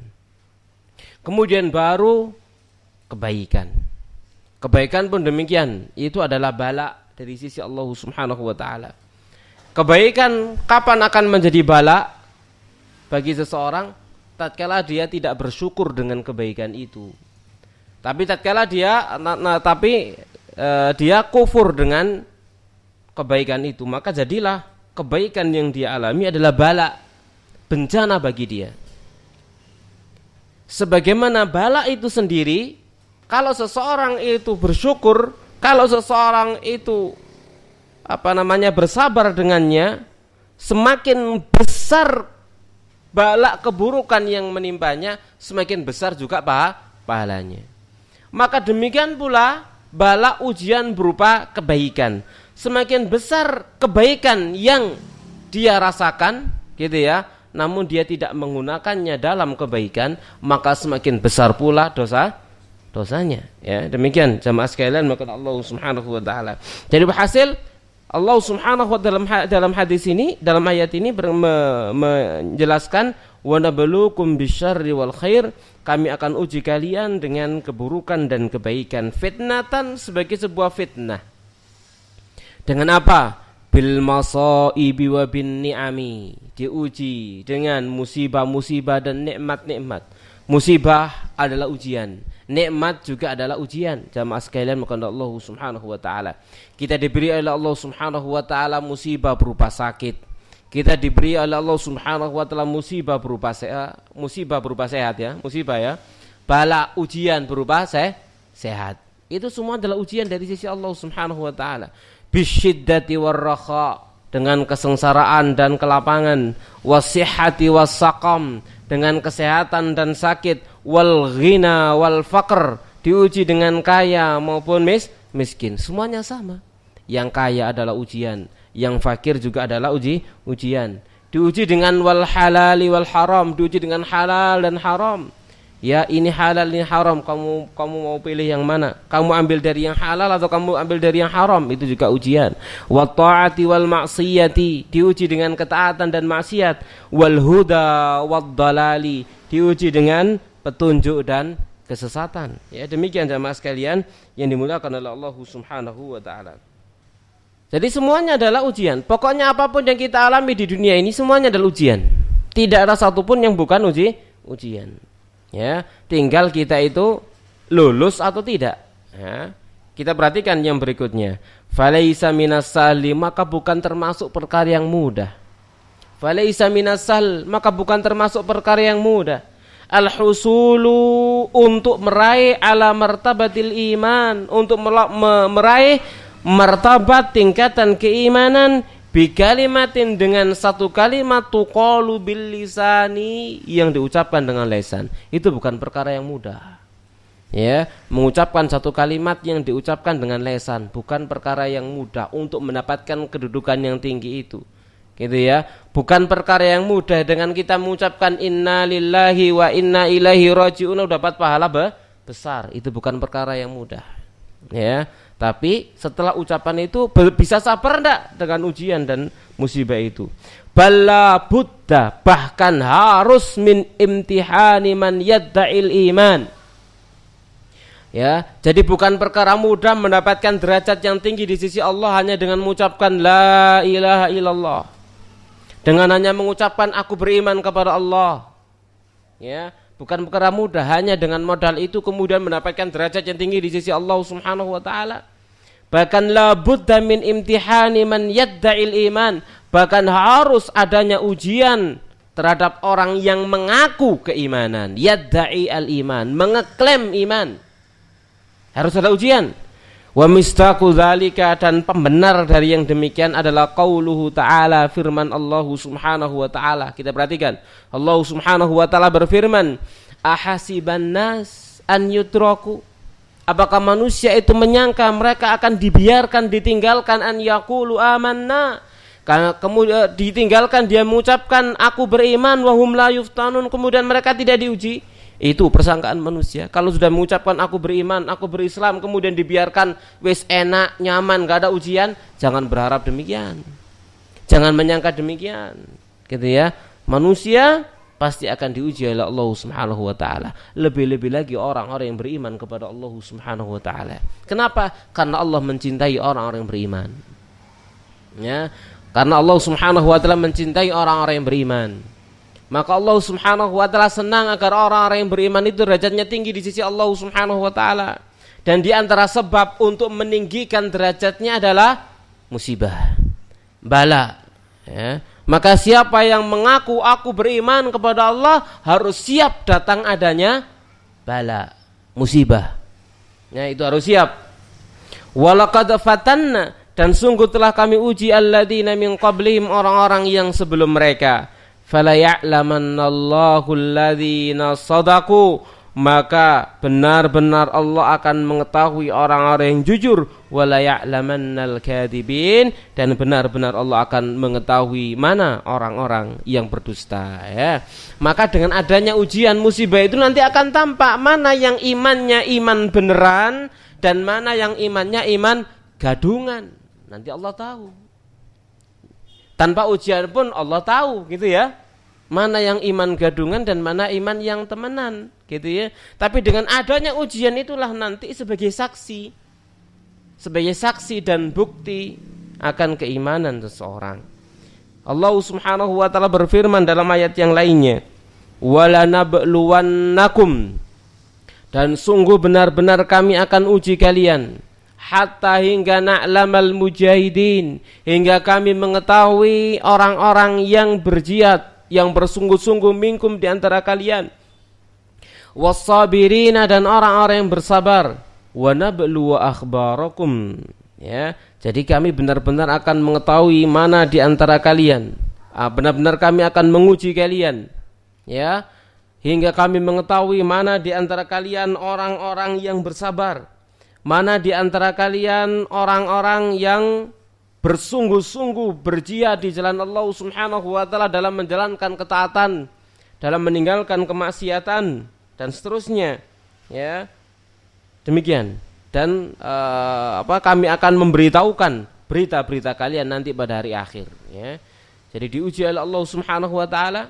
[SPEAKER 1] Kemudian baru kebaikan. Kebaikan pun demikian, itu adalah bala dari sisi Allah Subhanahu wa taala. Kebaikan kapan akan menjadi bala bagi seseorang? Tatkala dia tidak bersyukur dengan kebaikan itu. Tapi tatkala dia nah, nah, tapi eh, dia kufur dengan kebaikan itu, maka jadilah kebaikan yang dia alami adalah bala, bencana bagi dia. Sebagaimana bala itu sendiri, kalau seseorang itu bersyukur, kalau seseorang itu apa namanya bersabar dengannya, semakin besar bala keburukan yang menimpanya, semakin besar juga pahalanya. Maka demikian pula bala ujian berupa kebaikan semakin besar kebaikan yang dia rasakan, gitu ya. Namun dia tidak menggunakannya dalam kebaikan, maka semakin besar pula dosa dosanya. Ya, demikian jamaah sekalian maka Allah Subhanahu wa taala. Jadi berhasil Allah Subhanahu wa dalam dalam hadis ini, dalam ayat ini ber, me, menjelaskan wa nabluukum bisyarri wal khair, kami akan uji kalian dengan keburukan dan kebaikan, fitnatan sebagai sebuah fitnah. Dengan apa? Bil masaibi wa bin ni'ami. Diuji dengan musibah-musibah dan nikmat-nikmat. Musibah adalah ujian. Nikmat juga adalah ujian. Jamaah sekalian maka Allah Subhanahu wa taala. Kita diberi oleh Allah Subhanahu wa taala musibah berupa sakit. Kita diberi oleh Allah Subhanahu wa taala musibah berupa sehat, eh, musibah berupa sehat ya, musibah ya. Bala ujian berupa sehat. Itu semua adalah ujian dari sisi Allah Subhanahu wa taala bisyiddati warraha dengan kesengsaraan dan kelapangan wasihati wasaqam dengan kesehatan dan sakit wal ghina wal faqr diuji dengan kaya maupun mis miskin semuanya sama yang kaya adalah ujian yang fakir juga adalah uji ujian diuji dengan wal halali wal haram diuji dengan halal dan haram ya ini halal ini haram kamu kamu mau pilih yang mana kamu ambil dari yang halal atau kamu ambil dari yang haram itu juga ujian wa taati wal maksiati diuji dengan ketaatan dan maksiat wal huda wad dalali diuji dengan petunjuk dan kesesatan ya demikian jamaah sekalian yang dimuliakan oleh Allah Subhanahu wa taala jadi semuanya adalah ujian pokoknya apapun yang kita alami di dunia ini semuanya adalah ujian tidak ada satupun yang bukan uji ujian ya tinggal kita itu lulus atau tidak ya kita perhatikan yang berikutnya falaisa minasahli maka bukan termasuk perkara yang mudah falaisa minasal maka bukan termasuk perkara yang mudah al untuk meraih ala martabatil iman untuk meraih martabat tingkatan keimanan Bikalimatin dengan satu kalimat tuqalu bil lisani yang diucapkan dengan lesan. Itu bukan perkara yang mudah. Ya, mengucapkan satu kalimat yang diucapkan dengan lesan bukan perkara yang mudah untuk mendapatkan kedudukan yang tinggi itu. Gitu ya. Bukan perkara yang mudah dengan kita mengucapkan innalillahi wa inna ilaihi rajiun dapat pahala besar. Itu bukan perkara yang mudah. Ya. Tapi setelah ucapan itu bisa sabar enggak dengan ujian dan musibah itu? Bala buddha bahkan harus min imtihani man yadda'il iman. Ya, jadi bukan perkara mudah mendapatkan derajat yang tinggi di sisi Allah hanya dengan mengucapkan la ilaha illallah. Dengan hanya mengucapkan aku beriman kepada Allah. Ya, bukan perkara mudah hanya dengan modal itu kemudian mendapatkan derajat yang tinggi di sisi Allah Subhanahu wa taala. Bahkan la buddha min imtihani man yadda'il iman. Bahkan harus adanya ujian terhadap orang yang mengaku keimanan. Yadda'i al-iman. Mengeklaim iman. Harus ada ujian. Wa mistaku dzalika dan pembenar dari yang demikian adalah qauluhu ta'ala firman Allah Subhanahu wa taala. Kita perhatikan. Allah Subhanahu wa taala berfirman, "Ahasiban nas an yutraku?" Apakah manusia itu menyangka mereka akan dibiarkan ditinggalkan an yaqulu amanna? Karena kemudian e, ditinggalkan dia mengucapkan aku beriman wahum la yuftanun kemudian mereka tidak diuji. Itu persangkaan manusia. Kalau sudah mengucapkan aku beriman, aku berislam, kemudian dibiarkan wis enak, nyaman, gak ada ujian, jangan berharap demikian. Jangan menyangka demikian. Gitu ya. Manusia pasti akan diuji oleh Allah Subhanahu wa taala. Lebih-lebih lagi orang-orang yang beriman kepada Allah Subhanahu wa taala. Kenapa? Karena Allah mencintai orang-orang yang beriman. Ya, karena Allah Subhanahu wa taala mencintai orang-orang yang beriman. Maka Allah Subhanahu wa taala senang agar orang-orang yang beriman itu derajatnya tinggi di sisi Allah Subhanahu wa taala. Dan di antara sebab untuk meninggikan derajatnya adalah musibah, bala, ya maka siapa yang mengaku aku beriman kepada Allah harus siap datang adanya bala, musibah. Ya, itu harus siap. Walaqad fatanna dan sungguh telah kami uji alladzina min qablihim orang-orang yang sebelum mereka. Fala ya'lamannallahu alladzina sadaku maka benar-benar Allah akan mengetahui orang-orang yang jujur kadibin dan benar-benar Allah akan mengetahui mana orang-orang yang berdusta ya. Maka dengan adanya ujian musibah itu nanti akan tampak mana yang imannya iman beneran dan mana yang imannya iman gadungan. Nanti Allah tahu. Tanpa ujian pun Allah tahu gitu ya. Mana yang iman gadungan dan mana iman yang temenan gitu ya. Tapi dengan adanya ujian itulah nanti sebagai saksi sebagai saksi dan bukti akan keimanan seseorang. Allah Subhanahu wa taala berfirman dalam ayat yang lainnya, "Walanabluwannakum" dan sungguh benar-benar kami akan uji kalian hatta hingga na'lamal mujahidin hingga kami mengetahui orang-orang yang berjihad yang bersungguh-sungguh mingkum di antara kalian wasabirina dan orang-orang yang bersabar wa akhbarakum ya jadi kami benar-benar akan mengetahui mana di antara kalian ah, benar-benar kami akan menguji kalian ya hingga kami mengetahui mana di antara kalian orang-orang yang bersabar mana di antara kalian orang-orang yang bersungguh-sungguh berjihad di jalan Allah Subhanahu wa taala dalam menjalankan ketaatan dalam meninggalkan kemaksiatan dan seterusnya ya Demikian. Dan uh, apa kami akan memberitahukan berita-berita kalian nanti pada hari akhir, ya. Jadi diuji oleh Allah Subhanahu wa taala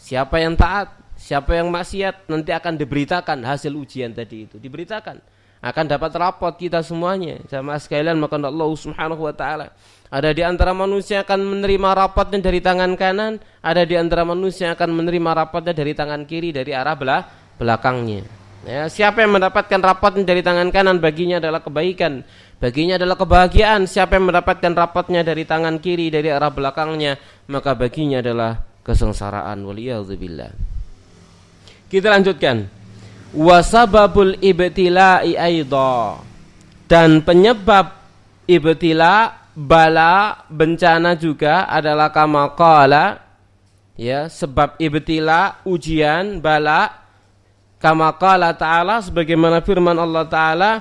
[SPEAKER 1] siapa yang taat, siapa yang maksiat nanti akan diberitakan hasil ujian tadi itu, diberitakan. Akan dapat rapot kita semuanya. Sama sekalian maka Allah Subhanahu wa taala ada di antara manusia akan menerima rapatnya dari tangan kanan, ada di antara manusia akan menerima rapatnya dari tangan kiri dari arah belah belakangnya. Ya, siapa yang mendapatkan rapatnya dari tangan kanan baginya adalah kebaikan, baginya adalah kebahagiaan. Siapa yang mendapatkan rapatnya dari tangan kiri dari arah belakangnya, maka baginya adalah kesengsaraan. Waliyahulbilah. Kita lanjutkan. Wasababul ibtila aidha. Dan penyebab ibtila bala bencana juga adalah kama ya sebab ibtila ujian bala Kama qala ta'ala sebagaimana firman Allah taala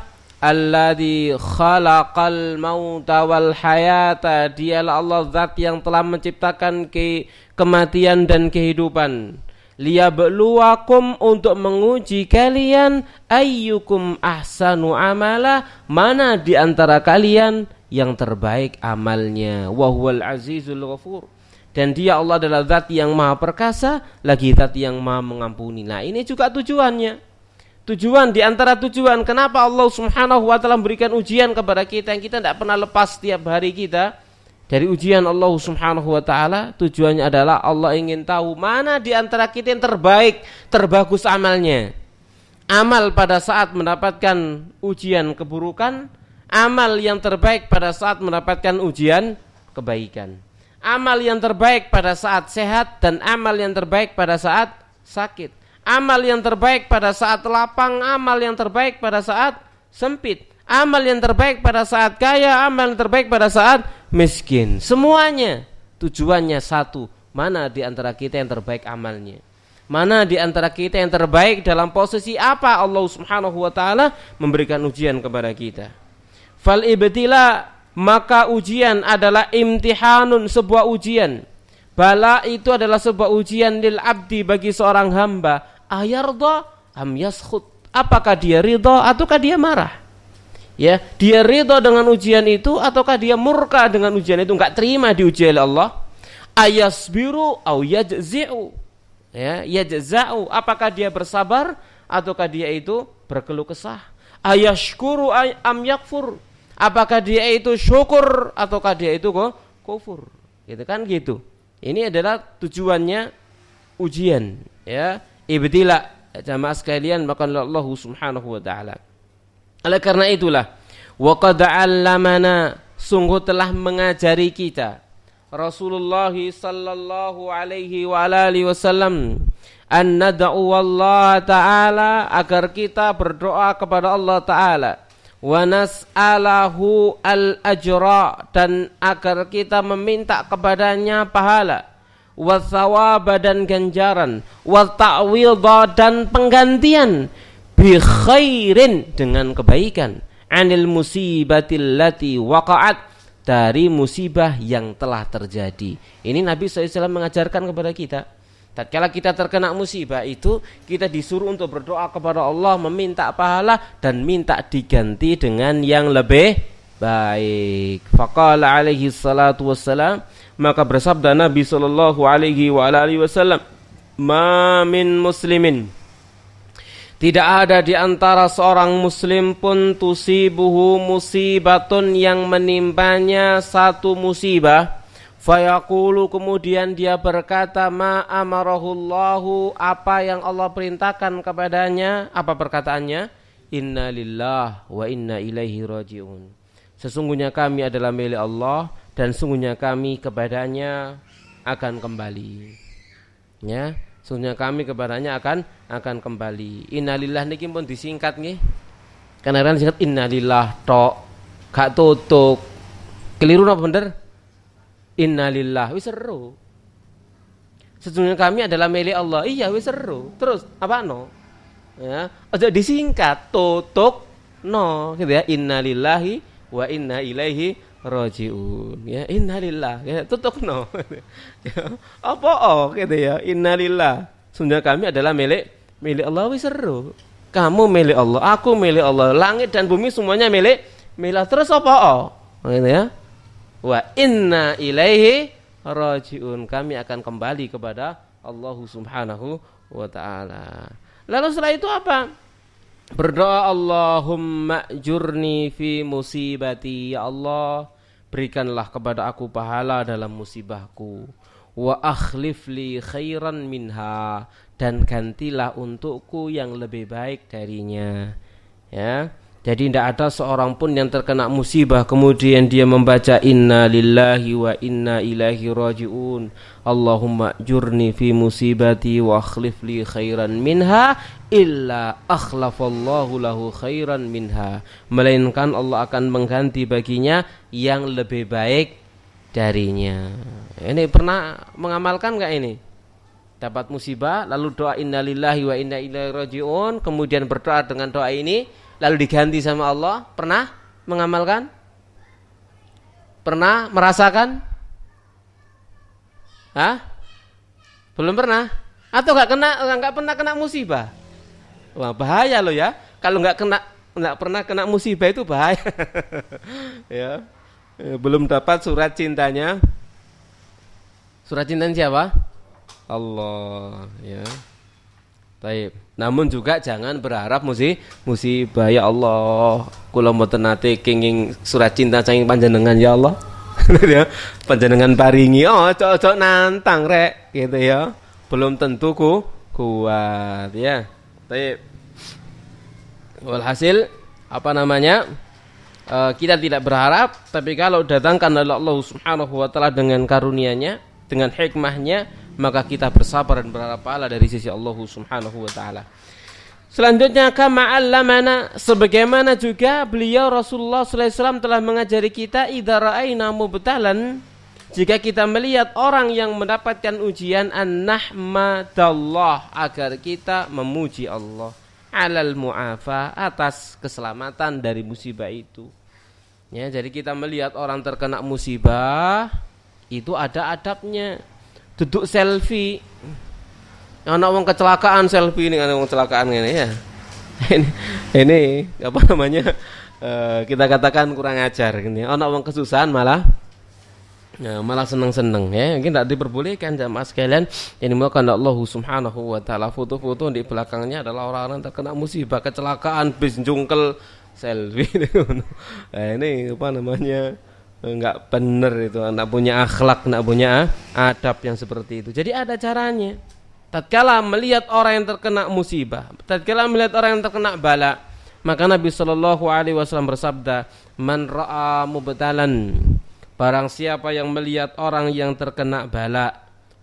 [SPEAKER 1] Alladhi khalaqal mauta wal hayata Dialah Allah zat yang telah menciptakan ke kematian dan kehidupan liyabluwakum untuk menguji kalian ayyukum ahsanu amala mana di antara kalian yang terbaik amalnya wahwal azizul ghafur dan dia Allah adalah zat yang maha perkasa lagi zat yang maha mengampuni nah ini juga tujuannya tujuan di antara tujuan kenapa Allah Subhanahu wa taala memberikan ujian kepada kita yang kita tidak pernah lepas setiap hari kita dari ujian Allah Subhanahu wa taala tujuannya adalah Allah ingin tahu mana di antara kita yang terbaik terbagus amalnya amal pada saat mendapatkan ujian keburukan amal yang terbaik pada saat mendapatkan ujian kebaikan Amal yang terbaik pada saat sehat dan amal yang terbaik pada saat sakit. Amal yang terbaik pada saat lapang, amal yang terbaik pada saat sempit. Amal yang terbaik pada saat kaya, amal yang terbaik pada saat miskin. Semuanya tujuannya satu. Mana di antara kita yang terbaik amalnya? Mana di antara kita yang terbaik dalam posisi apa Allah Subhanahu wa taala memberikan ujian kepada kita? Fal ibtila maka ujian adalah imtihanun sebuah ujian. Bala itu adalah sebuah ujian lil abdi bagi seorang hamba. Ayardo am yaskhut. Apakah dia ridho ataukah dia marah? Ya, dia ridho dengan ujian itu ataukah dia murka dengan ujian itu? Enggak terima diuji oleh Allah. Ayasbiru au yajzi'u. Ya, yajza'u. Apakah dia bersabar ataukah dia itu berkeluh kesah? Ayashkuru am yakfur Apakah dia itu syukur ataukah dia itu kok kufur? Gitu kan gitu. Ini adalah tujuannya ujian ya, ibtila ya, jamaah sekalian maka Allah Subhanahu wa taala. Oleh karena itulah wa qad 'allamana sungguh telah mengajari kita Rasulullah sallallahu alaihi wa alihi wasallam an nad'u Allah taala agar kita berdoa kepada Allah taala wa nas'alahu al-ajra dan agar kita meminta kepadanya pahala wa thawaba dan ganjaran wa ta'widha dan penggantian bi khairin dengan kebaikan anil musibatil lati waqa'at dari musibah yang telah terjadi. Ini Nabi SAW mengajarkan kepada kita. Tatkala kita terkena musibah itu, kita disuruh untuk berdoa kepada Allah, meminta pahala dan minta diganti dengan yang lebih baik. Faqala alaihi salatu wassalam, maka bersabda Nabi sallallahu alaihi wa alihi wasallam, "Ma min muslimin" Tidak ada di antara seorang muslim pun tusibuhu musibatun yang menimpanya satu musibah Fayaqulu kemudian dia berkata ma amarahullahu apa yang Allah perintahkan kepadanya apa perkataannya inna lillah wa inna ilaihi rajiun sesungguhnya kami adalah milik Allah dan sungguhnya kami kepadanya akan kembali ya sungguhnya kami kepadanya akan akan kembali inna lillah niki pun disingkat nggih karena kan singkat lillah tok gak tutup keliru apa bener Innalillah, wis seru. Sesungguhnya kami adalah milik Allah. Iya, wis seru. Terus apa no? Ya, aja disingkat tutup no gitu ya. Innalillahi wa inna ilaihi rojiun ya innalillah ya tutuk no ya, apa oh gitu ya innalillah Sesungguhnya kami adalah milik milik Allah wis seru. Kamu milik Allah, aku milik Allah, langit dan bumi semuanya milik milik terus apa oh? Gitu ya. Wa inna ilaihi rajiun. Kami akan kembali kepada Allah Subhanahu wa taala. Lalu setelah itu apa? Berdoa Allahumma jurni fi musibati ya Allah berikanlah kepada aku pahala dalam musibahku wa li khairan minha dan gantilah untukku yang lebih baik darinya ya jadi tidak ada seorang pun yang terkena musibah kemudian dia membaca inna lillahi wa inna ilahi rajiun. Allahumma jurni fi musibati wa akhlif li khairan minha illa akhlafallahu lahu khairan minha. Melainkan Allah akan mengganti baginya yang lebih baik darinya. Ini pernah mengamalkan enggak ini? Dapat musibah lalu doa inna lillahi wa inna ilaihi rajiun kemudian berdoa dengan doa ini lalu diganti sama Allah, pernah mengamalkan? Pernah merasakan? Hah? Belum pernah? Atau nggak kena nggak pernah kena musibah? Wah, bahaya loh ya. Kalau nggak kena nggak pernah kena musibah itu bahaya. ya. Eh, belum dapat surat cintanya. Surat cinta siapa? Allah, ya. Baik. Namun juga jangan berharap musi musibah ya Allah. Kula mboten nate kenging surat cinta saking panjenengan ya Allah. Ya, panjenengan paringi oh cocok nantang rek gitu ya. Belum tentu ku kuat ya. Tapi walhasil apa namanya? Uh, kita tidak berharap, tapi kalau datangkan oleh Allah Subhanahu wa taala dengan karunia-Nya, dengan hikmahnya, maka kita bersabar dan berharap pahala dari sisi Allah Subhanahu wa taala. Selanjutnya kama allamana sebagaimana juga beliau Rasulullah Sallallahu alaihi wasallam telah mengajari kita idza ra'aina mubtalan jika kita melihat orang yang mendapatkan ujian annahmadallah agar kita memuji Allah alal mu'afa atas keselamatan dari musibah itu. Ya, jadi kita melihat orang terkena musibah itu ada adabnya duduk selfie anak wong kecelakaan selfie ini anak wong kecelakaan ini ya ini ini apa namanya uh, kita katakan kurang ajar ini, anak wong kesusahan malah ya, malah seneng-seneng ya mungkin tidak diperbolehkan jamaah sekalian ini melakukan Allah Subhanahu wa taala foto-foto di belakangnya adalah orang-orang terkena musibah kecelakaan bis jungkel selfie nah, ini apa namanya nggak bener itu nggak punya akhlak nggak punya adab yang seperti itu jadi ada caranya tatkala melihat orang yang terkena musibah tatkala melihat orang yang terkena bala maka Nabi Shallallahu Alaihi Wasallam bersabda man ra'a mubtalan barang siapa yang melihat orang yang terkena bala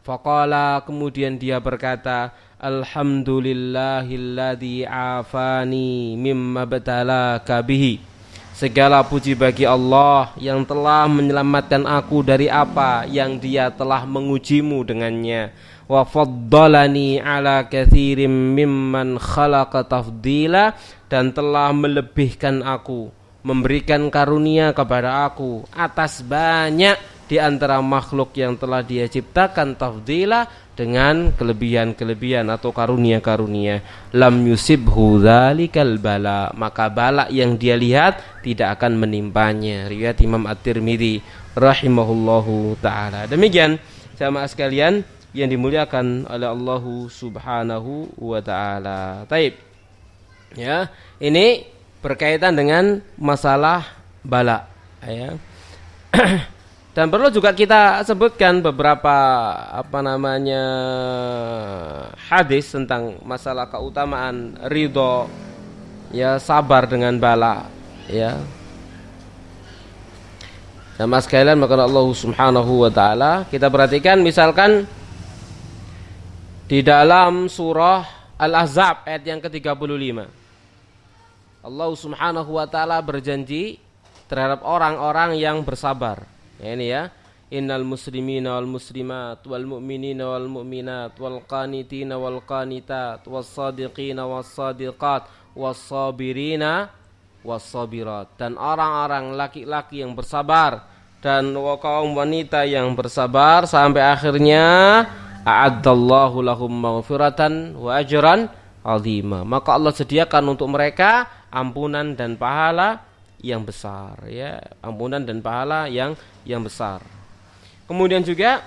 [SPEAKER 1] faqala kemudian dia berkata alhamdulillahilladzi afani mimma batala kabihi Segala puji bagi Allah yang telah menyelamatkan aku dari apa yang dia telah mengujimu dengannya. Wa faddalani ala kathirim mimman khalaqa tafdila dan telah melebihkan aku, memberikan karunia kepada aku atas banyak di antara makhluk yang telah dia ciptakan tafdila dengan kelebihan-kelebihan atau karunia-karunia lam yusibhu dzalikal bala maka bala yang dia lihat tidak akan menimpanya riwayat Imam At-Tirmizi rahimahullahu taala demikian sama sekalian yang dimuliakan oleh Allah Subhanahu wa taala taib ya ini berkaitan dengan masalah bala ya Dan perlu juga kita sebutkan beberapa apa namanya hadis tentang masalah keutamaan ridho, ya sabar dengan bala, ya. Dan nah, mas kalian maka Allah Subhanahu wa taala kita perhatikan misalkan di dalam surah Al-Ahzab ayat yang ke-35. Allah Subhanahu wa taala berjanji terhadap orang-orang yang bersabar. Ya ini ya. Innal muslimina wal muslimat wal mu'minina wal mu'minat wal qanitina wal qanitat was sadiqina was sadiqat was sabirina was sabirat dan orang-orang laki-laki yang bersabar dan kaum wanita yang bersabar sampai akhirnya a'addallahu lahum maghfiratan wa ajran azima maka Allah sediakan untuk mereka ampunan dan pahala yang besar ya ampunan dan pahala yang yang besar kemudian juga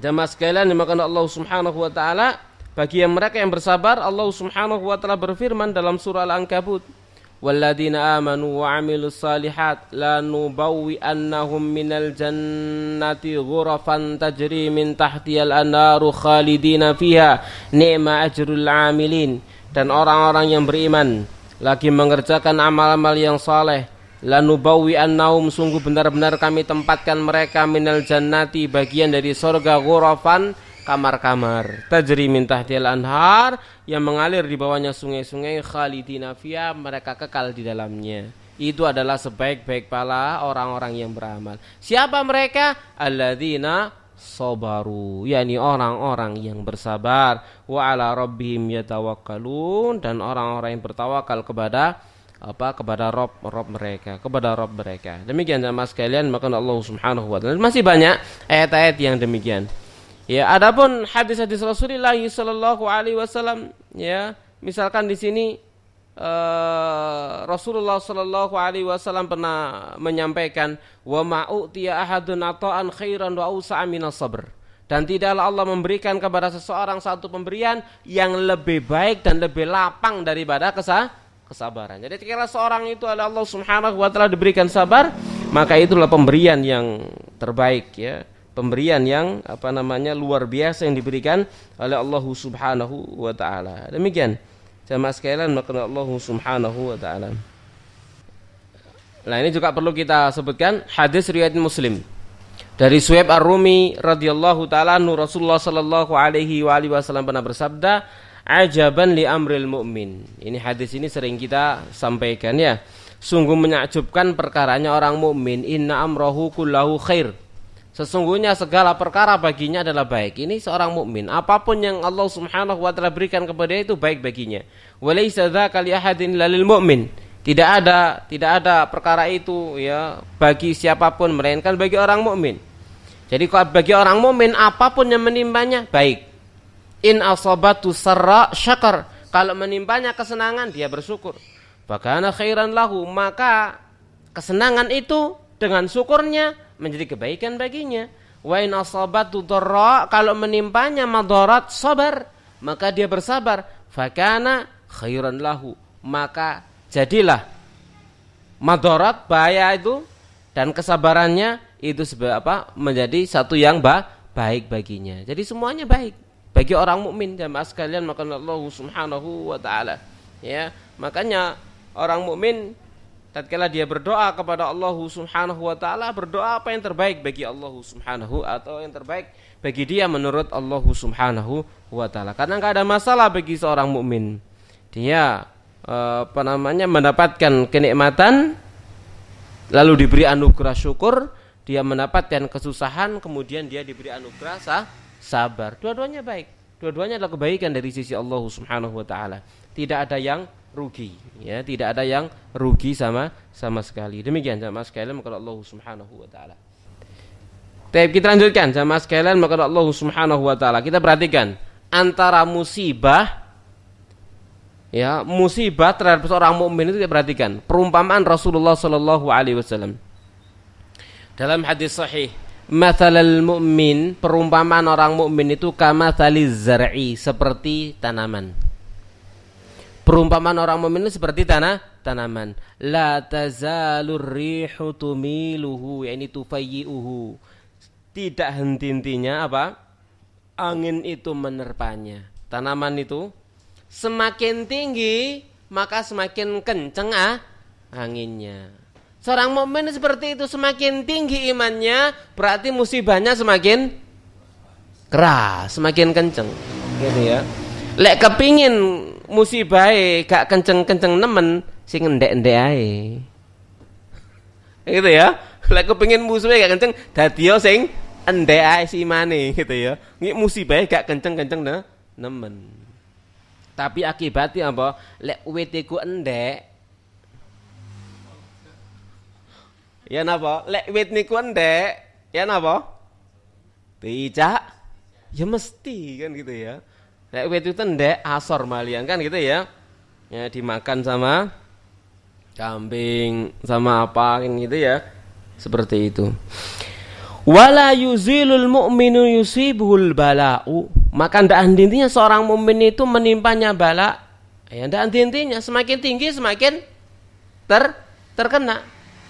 [SPEAKER 1] jamaah sekalian dimakan Allah Subhanahu wa taala bagi yang mereka yang bersabar Allah Subhanahu wa taala berfirman dalam surah Al-Ankabut waladina amanu wa amilu salihat lanubawwi annahum minal jannati ghurafan tajri min tahtiyal anaru khalidina fiha ni'ma ajrul amilin dan orang-orang yang beriman lagi mengerjakan amal-amal yang saleh lanubawi annaum sungguh benar-benar kami tempatkan mereka minal jannati bagian dari sorga ghurafan kamar-kamar tajri min tahtil anhar yang mengalir di bawahnya sungai-sungai khalidina fiha mereka kekal di dalamnya itu adalah sebaik-baik pala orang-orang yang beramal siapa mereka alladzina sabaru yakni orang-orang yang bersabar wa ala rabbihim yatawakkalun dan orang-orang yang bertawakal kepada apa kepada rob rob mereka kepada rob mereka demikian sama sekalian maka Allah subhanahu wa taala masih banyak ayat-ayat yang demikian ya adapun hadis-hadis Rasulullah sallallahu alaihi wasallam ya misalkan di sini Eh, Rasulullah Shallallahu Alaihi Wasallam pernah menyampaikan wa ma'utiya ahadun an khairan wa usamina sabr dan tidaklah Allah memberikan kepada seseorang satu pemberian yang lebih baik dan lebih lapang daripada kesah kesabaran. Jadi ketika seorang itu oleh Allah Subhanahu wa taala diberikan sabar, maka itulah pemberian yang terbaik ya. Pemberian yang apa namanya luar biasa yang diberikan oleh Allah Subhanahu wa taala. Demikian jamaah sekalian makna Allah Subhanahu wa taala. Nah, ini juga perlu kita sebutkan hadis riwayat Muslim. Dari Suhaib Ar-Rumi radhiyallahu taala nu Rasulullah sallallahu alaihi wa alihi wasallam pernah bersabda, "Ajaban li amril mu'min." Ini hadis ini sering kita sampaikan ya. Sungguh menyakjubkan perkaranya orang mukmin, inna amrohu kullahu khair Sesungguhnya segala perkara baginya adalah baik. Ini seorang mukmin. Apapun yang Allah Subhanahu wa taala berikan kepada dia itu baik baginya. Walaisa dzaka li ahadin lil mukmin. Tidak ada tidak ada perkara itu ya bagi siapapun melainkan bagi orang mukmin. Jadi kalau bagi orang mukmin apapun yang menimpanya baik. In asabatu sarra syakar. Kalau menimpanya kesenangan dia bersyukur. Bahkan khairan lahu, maka kesenangan itu dengan syukurnya menjadi kebaikan baginya. Wa in asabatu dharra kalau menimpanya madarat sabar, maka dia bersabar. Fakana khairan lahu, maka jadilah madarat bahaya itu dan kesabarannya itu sebab apa? menjadi satu yang ba baik baginya. Jadi semuanya baik bagi orang mukmin jamaah sekalian maka Allah Subhanahu wa taala. Ya, makanya orang mukmin tatkala dia berdoa kepada Allah Subhanahu wa taala berdoa apa yang terbaik bagi Allah Subhanahu atau yang terbaik bagi dia menurut Allah Subhanahu wa taala. Karena nggak ada masalah bagi seorang mukmin. Dia eh, apa namanya mendapatkan kenikmatan lalu diberi anugerah syukur, dia mendapatkan kesusahan kemudian dia diberi anugerah sah, sabar. Dua-duanya baik. Dua-duanya adalah kebaikan dari sisi Allah Subhanahu wa taala. Tidak ada yang rugi ya tidak ada yang rugi sama sama sekali demikian sama sekali maka Allah Subhanahu wa taala Tapi kita lanjutkan sama sekalian maka Allah Subhanahu wa taala kita perhatikan antara musibah ya musibah terhadap seorang mukmin itu kita perhatikan perumpamaan Rasulullah Sallallahu alaihi wasallam dalam hadis sahih Mathalal mu'min, perumpamaan orang mukmin itu kama zar'i, seperti tanaman. Perumpamaan orang mukmin itu seperti tanah tanaman. La tazalur rihu tumiluhu, yakni tufayyihu Tidak henti-hentinya apa? Angin itu menerpanya. Tanaman itu semakin tinggi maka semakin kenceng ah anginnya. Seorang mukmin seperti itu semakin tinggi imannya, berarti musibahnya semakin keras, semakin kenceng. Gitu ya. Lek kepingin musibah e, gak kenceng-kenceng nemen sing endek-endek ae. Gitu ya. Lek kepengin musuhe gak kenceng dadi sing ndek ae si mane gitu ya. Ngi musibah e gak kenceng-kenceng ne nemen. Tapi akibatnya apa? Lek wit ku endek Ya napa? Lek wit niku endek, ya napa? Tidak. Ya mesti kan gitu ya. Lek wit itu ndek asor malian kan gitu ya. Ya dimakan sama kambing sama apa gitu ya. Seperti itu. Wala yuzilul mu'minu yusibul bala'u. Maka ndak intinya seorang mukmin itu menimpanya bala. Ya ndak intinya semakin tinggi semakin ter terkena.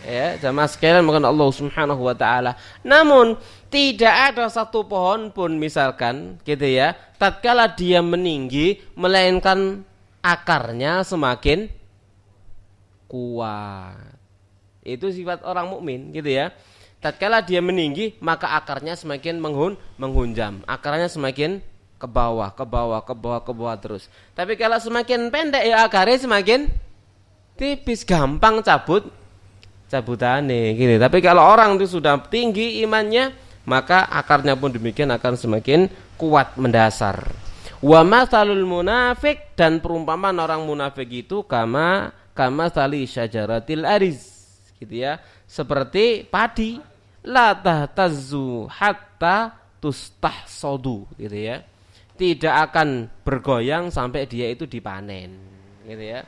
[SPEAKER 1] Ya, jamaah sekalian mungkin Allah Subhanahu wa taala. Namun tidak ada satu pohon pun misalkan gitu ya tatkala dia meninggi melainkan akarnya semakin kuat itu sifat orang mukmin gitu ya tatkala dia meninggi maka akarnya semakin menghun menghunjam akarnya semakin ke bawah ke bawah ke bawah ke bawah terus tapi kalau semakin pendek ya akarnya semakin tipis gampang cabut cabutane gitu tapi kalau orang itu sudah tinggi imannya maka akarnya pun demikian akan semakin kuat mendasar. Wa masalul munafik dan perumpamaan orang munafik itu kama kama sali syajaratil aris. Gitu ya. Seperti padi la tahtazzu hatta tustahsadu gitu ya. Tidak akan bergoyang sampai dia itu dipanen gitu ya.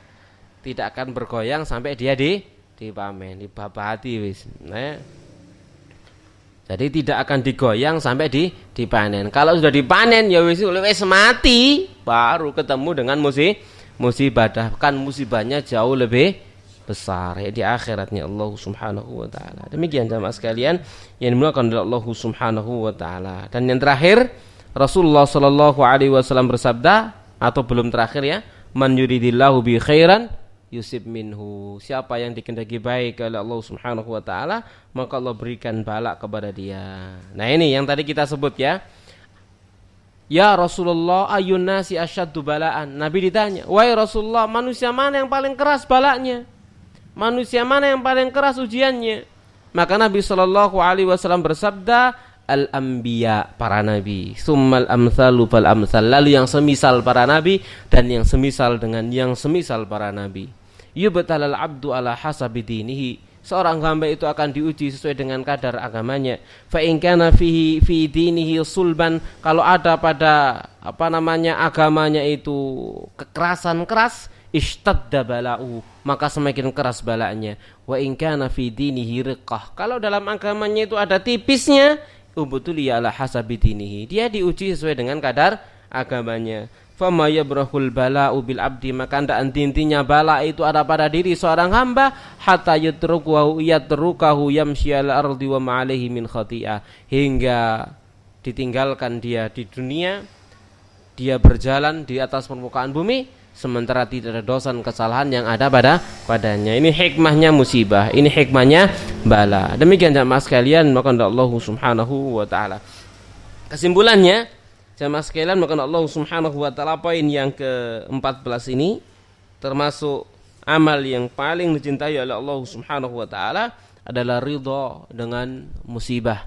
[SPEAKER 1] Tidak akan bergoyang sampai dia di dipamen, dibabati wis. Nah, jadi tidak akan digoyang sampai di dipanen. Kalau sudah dipanen ya wis wis mati, baru ketemu dengan musibah. Musibah bahkan musibahnya jauh lebih besar ya di akhiratnya Allah Subhanahu wa taala. Demikian jamaah sekalian yang dimuliakan oleh Allah Subhanahu wa taala. Dan yang terakhir Rasulullah Shallallahu alaihi wasallam bersabda atau belum terakhir ya, man yuridillahu bi khairan Yusuf minhu. Siapa yang dikendaki baik oleh Allah Subhanahu wa taala, maka Allah berikan balak kepada dia. Nah, ini yang tadi kita sebut ya. Ya Rasulullah ayun nasi asyaddu balaan. Nabi ditanya, "Wahai Rasulullah, manusia mana yang paling keras balaknya? Manusia mana yang paling keras ujiannya?" Maka Nabi Shallallahu alaihi wasallam bersabda, "Al-anbiya, para nabi, summal amsalu fal amsal." Lalu yang semisal para nabi dan yang semisal dengan yang semisal para nabi yubtalal abdu ala hasabi dinihi seorang hamba itu akan diuji sesuai dengan kadar agamanya. Fa in kana fihi fi dinihi sulban kalau ada pada apa namanya agamanya itu kekerasan keras ishtadda bala'u maka semakin keras balanya. Wa in kana fi dinihi riqah kalau dalam agamanya itu ada tipisnya ubutuliya ala hasabi dinihi dia diuji sesuai dengan kadar agamanya. Fama yabrahul Bala Ubil abdi maka anda intinya bala itu ada pada diri seorang hamba hatta yatrukahu yatrukahu yamsyal ardi wa ma'alihi min khati'ah hingga ditinggalkan dia di dunia dia berjalan di atas permukaan bumi sementara tidak ada dosa dan kesalahan yang ada pada padanya. Ini hikmahnya musibah, ini hikmahnya bala. Demikian jamaah sekalian, maka Allah Subhanahu wa taala. Kesimpulannya, Jamaah sekalian maka Allah Subhanahu wa taala poin yang ke-14 ini termasuk amal yang paling dicintai oleh Allah Subhanahu wa taala adalah ridha dengan musibah.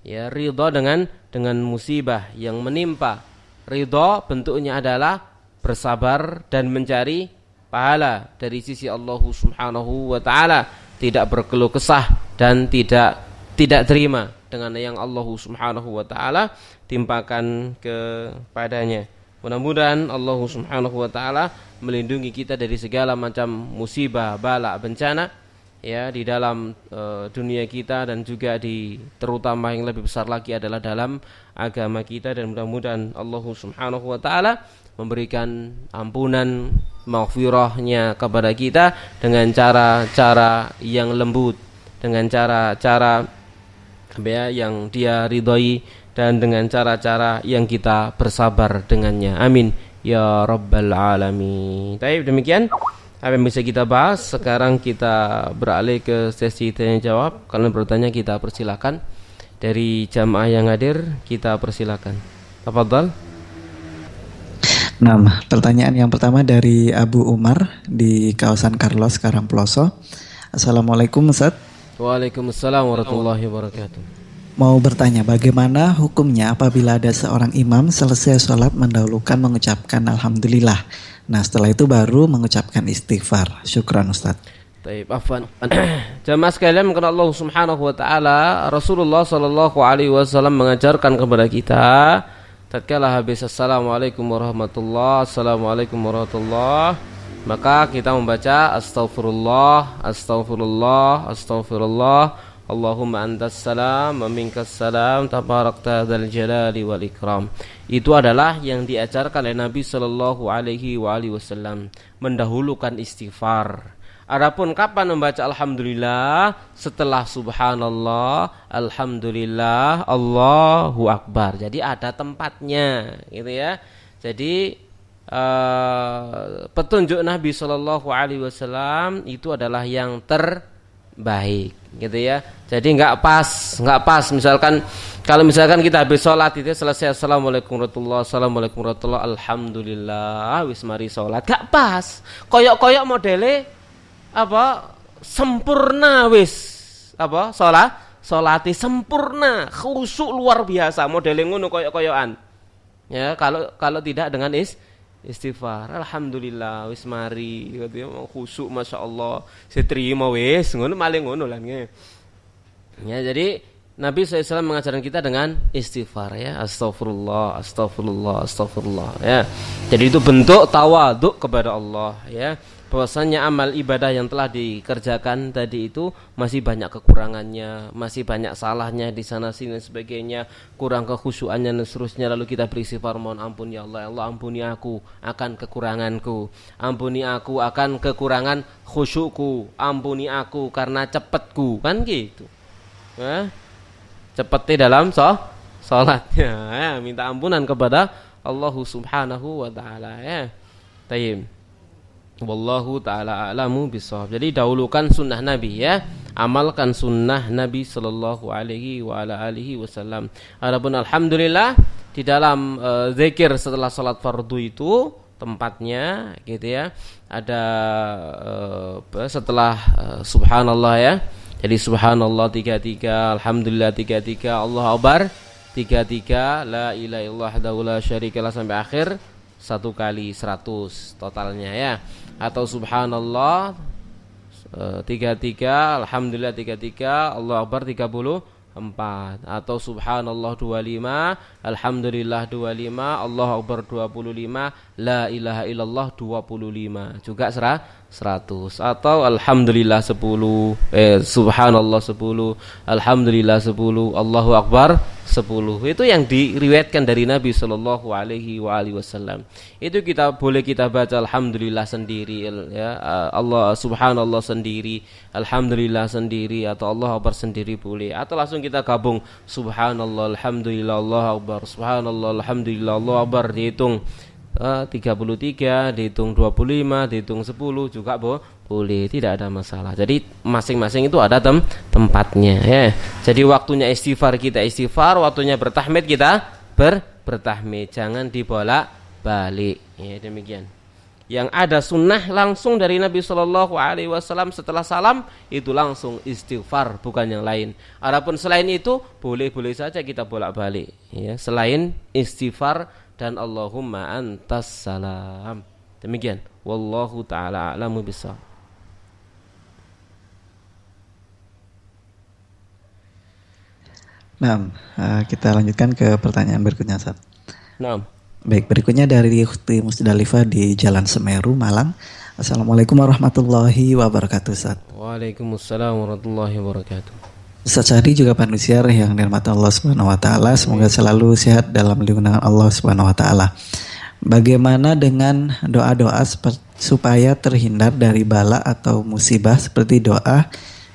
[SPEAKER 1] Ya, ridha dengan dengan musibah yang menimpa. Ridha bentuknya adalah bersabar dan mencari pahala dari sisi Allah Subhanahu wa taala, tidak berkeluh kesah dan tidak tidak terima dengan yang Allah Subhanahu wa taala timpakan kepadanya. Mudah-mudahan Allah Subhanahu wa taala melindungi kita dari segala macam musibah, bala, bencana ya di dalam e, dunia kita dan juga di terutama yang lebih besar lagi adalah dalam agama kita dan mudah-mudahan Allah Subhanahu wa taala memberikan ampunan maghfirahnya kepada kita dengan cara-cara yang lembut, dengan cara-cara ya yang dia ridhoi dan dengan cara-cara yang kita bersabar dengannya. Amin ya rabbal alamin. Tapi demikian apa yang bisa kita bahas. Sekarang kita beralih ke sesi tanya jawab. Kalau bertanya kita persilakan. Dari jamaah yang hadir kita persilakan. Tafadhal.
[SPEAKER 2] Nah, pertanyaan yang pertama dari Abu Umar di kawasan Carlos Karangploso. Assalamualaikum Ustaz.
[SPEAKER 1] Waalaikumsalam warahmatullahi wabarakatuh.
[SPEAKER 2] Mau bertanya bagaimana hukumnya apabila ada seorang imam selesai sholat mendahulukan mengucapkan Alhamdulillah. Nah setelah itu baru mengucapkan istighfar. Syukran Ustaz.
[SPEAKER 1] Taib, afwan. Jamaah sekalian mengenal Allah Subhanahu wa taala, Rasulullah sallallahu alaihi wasallam mengajarkan kepada kita tatkala habis assalamualaikum warahmatullahi assalamualaikum warahmatullahi maka kita membaca astaghfirullah astaghfirullah astaghfirullah Allahumma antas salam wa salam tabarakta dal jalali wal ikram. Itu adalah yang diajarkan oleh Nabi Shallallahu alaihi wa alihi wasallam mendahulukan istighfar. Adapun kapan membaca alhamdulillah setelah subhanallah, alhamdulillah, Allahu akbar. Jadi ada tempatnya gitu ya. Jadi uh, petunjuk Nabi Shallallahu Alaihi Wasallam itu adalah yang terbaik gitu ya jadi nggak pas nggak pas misalkan kalau misalkan kita habis sholat itu selesai assalamualaikum warahmatullah assalamualaikum warahmatullah alhamdulillah wis mari sholat nggak pas koyok koyok modele apa sempurna wis apa sholat sholati sempurna khusyuk luar biasa modele ngono koyok koyokan ya kalau kalau tidak dengan is istighfar alhamdulillah wis mari gitu ya khusuk masya Allah saya terima wis ngono maling ngono lah ya jadi Nabi SAW mengajarkan kita dengan istighfar ya astagfirullah astagfirullah astagfirullah ya jadi itu bentuk tawaduk kepada Allah ya bahwasanya amal ibadah yang telah dikerjakan tadi itu masih banyak kekurangannya masih banyak salahnya di sana sini dan sebagainya kurang kekhusyuannya dan seterusnya lalu kita beristighfar mohon ampun ya Allah ya Allah ampuni aku akan kekuranganku ampuni aku akan kekurangan khusyukku ampuni aku karena cepatku kan gitu ya seperti dalam so salatnya ya, minta ampunan kepada Allah Subhanahu wa taala ya. Tayyib. Wallahu taala alamu bisawab. Jadi dahulukan sunnah Nabi ya. Amalkan sunnah Nabi sallallahu alaihi wa ala alihi wasallam. Adapun alhamdulillah di dalam e, zikir setelah salat fardu itu tempatnya gitu ya. Ada e, setelah e, subhanallah ya jadi subhanallah tiga tiga, alhamdulillah tiga tiga, Allah Akbar tiga tiga, la ilaha illallah daulah syarikalah sampai akhir satu kali seratus totalnya ya. Atau subhanallah eh, tiga tiga, alhamdulillah tiga tiga, Allah Akbar tiga puluh empat atau subhanallah dua lima Alhamdulillah 25 Allah Akbar 25 La ilaha illallah 25 Juga serah 100 Atau Alhamdulillah 10 eh, Subhanallah 10 Alhamdulillah 10 Allahu Akbar 10 Itu yang diriwayatkan dari Nabi Shallallahu Alaihi Wasallam Itu kita boleh kita baca Alhamdulillah sendiri ya Allah Subhanallah sendiri Alhamdulillah sendiri Atau Allah Akbar sendiri boleh Atau langsung kita gabung Subhanallah Alhamdulillah Allah Akbar Akbar Subhanallah Alhamdulillah Allah Akbar dihitung eh, uh, 33 dihitung 25 dihitung 10 juga bo boleh tidak ada masalah jadi masing-masing itu ada tem tempatnya ya jadi waktunya istighfar kita istighfar waktunya bertahmid kita ber bertahmid jangan dibolak balik ya demikian yang ada sunnah langsung dari Nabi Shallallahu Alaihi Wasallam setelah salam itu langsung istighfar bukan yang lain. Adapun selain itu boleh-boleh saja kita bolak-balik. Ya, selain istighfar dan Allahumma antas salam. Demikian. Wallahu taala alamu bisa.
[SPEAKER 2] Nah, eh, kita lanjutkan ke pertanyaan berikutnya, Sat. Nah. Baik, berikutnya dari Ukti Musdalifah di Jalan Semeru, Malang. Assalamualaikum warahmatullahi wabarakatuh, Ustaz.
[SPEAKER 1] Waalaikumsalam warahmatullahi wabarakatuh.
[SPEAKER 2] Ustaz Syahri juga manusia yang dirahmati Allah Subhanahu wa taala, semoga selalu sehat dalam lindungan Allah Subhanahu wa taala. Bagaimana dengan doa-doa supaya terhindar dari bala atau musibah seperti doa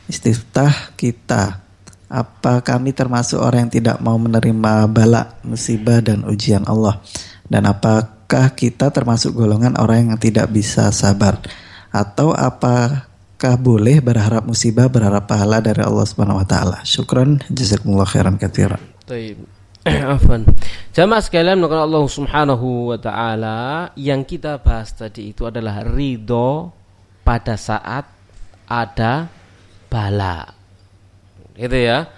[SPEAKER 2] istiftah kita? Apa kami termasuk orang yang tidak mau menerima bala, musibah dan ujian Allah? Dan apakah kita termasuk golongan orang yang tidak bisa sabar? Atau apakah boleh berharap musibah, berharap pahala dari Allah Subhanahu wa taala? Syukran jazakumullah khairan katsiran.
[SPEAKER 1] Afan. Jamaah sekalian maka Allah Subhanahu wa taala yang kita bahas tadi itu adalah ridho pada saat ada bala. Gitu ya.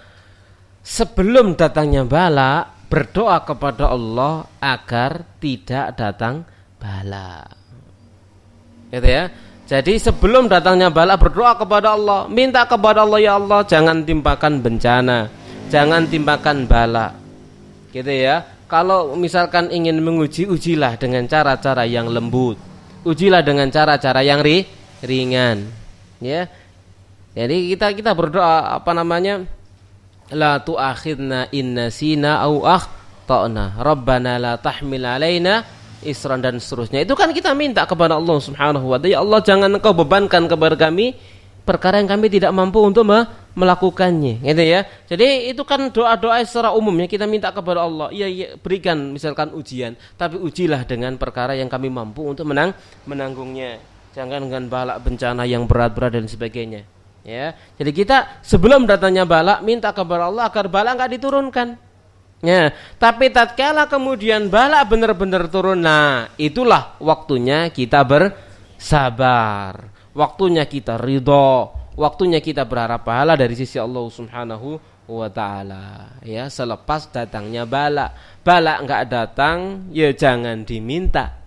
[SPEAKER 1] Sebelum datangnya bala, berdoa kepada Allah agar tidak datang bala. Gitu ya. Jadi sebelum datangnya bala berdoa kepada Allah, minta kepada Allah ya Allah jangan timpakan bencana, jangan timpakan bala. Gitu ya. Kalau misalkan ingin menguji ujilah dengan cara-cara yang lembut. Ujilah dengan cara-cara yang ri ringan. Ya. Jadi kita kita berdoa apa namanya? la tu'akhidna inna sina au ta'na. Rabbana la tahmil alaina isran dan seterusnya. Itu kan kita minta kepada Allah Subhanahu wa taala, ya Allah jangan engkau bebankan kepada kami perkara yang kami tidak mampu untuk melakukannya gitu ya jadi itu kan doa-doa secara umumnya kita minta kepada Allah ya, ya berikan misalkan ujian tapi ujilah dengan perkara yang kami mampu untuk menang menanggungnya jangan dengan balak bencana yang berat-berat dan sebagainya Ya. Jadi kita sebelum datangnya balak minta kepada Allah agar balak nggak diturunkan. Ya, tapi tatkala kemudian balak benar-benar turun, nah itulah waktunya kita bersabar, waktunya kita ridho, waktunya kita berharap pahala dari sisi Allah Subhanahu wa taala. Ya, selepas datangnya balak balak nggak datang, ya jangan diminta.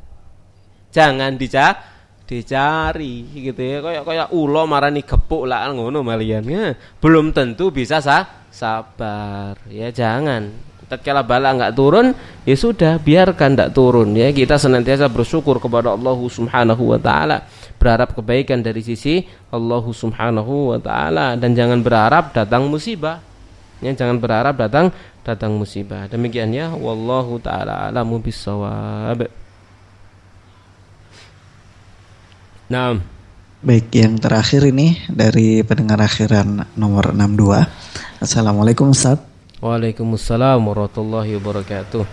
[SPEAKER 1] Jangan dicak dicari gitu ya kayak kayak ulo marani gepuk lah ngono maliannya belum tentu bisa sa sabar ya jangan tatkala bala nggak turun ya sudah biarkan nggak turun ya kita senantiasa bersyukur kepada Allah Subhanahu wa taala berharap kebaikan dari sisi Allah Subhanahu wa taala dan jangan berharap datang musibah ya jangan berharap datang datang musibah demikian ya wallahu taala alamu bisawab Nah,
[SPEAKER 2] baik yang terakhir ini dari pendengar akhiran nomor 62. Assalamualaikum Ustaz.
[SPEAKER 1] Waalaikumsalam warahmatullahi wabarakatuh.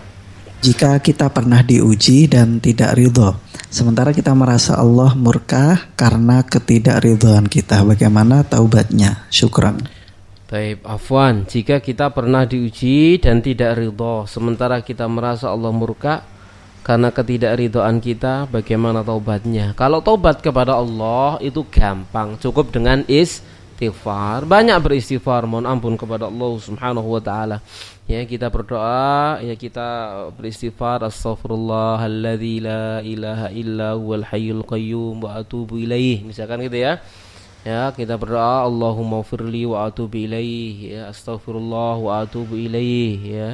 [SPEAKER 2] Jika kita pernah diuji dan tidak ridho, sementara kita merasa Allah murka karena ketidakridhoan kita, bagaimana taubatnya? Syukran.
[SPEAKER 1] Baik, afwan. Jika kita pernah diuji dan tidak ridho, sementara kita merasa Allah murka, karena ketidakridoan kita bagaimana taubatnya kalau taubat kepada Allah itu gampang cukup dengan istighfar banyak beristighfar mohon ampun kepada Allah Subhanahu wa taala ya kita berdoa ya kita beristighfar astaghfirullahalladzi la ilaha illa huwal hayyul qayyum wa atubu ilaih misalkan gitu ya ya kita berdoa Allahumma firli wa atubu ilaih ya astaghfirullah wa atubu ilaih ya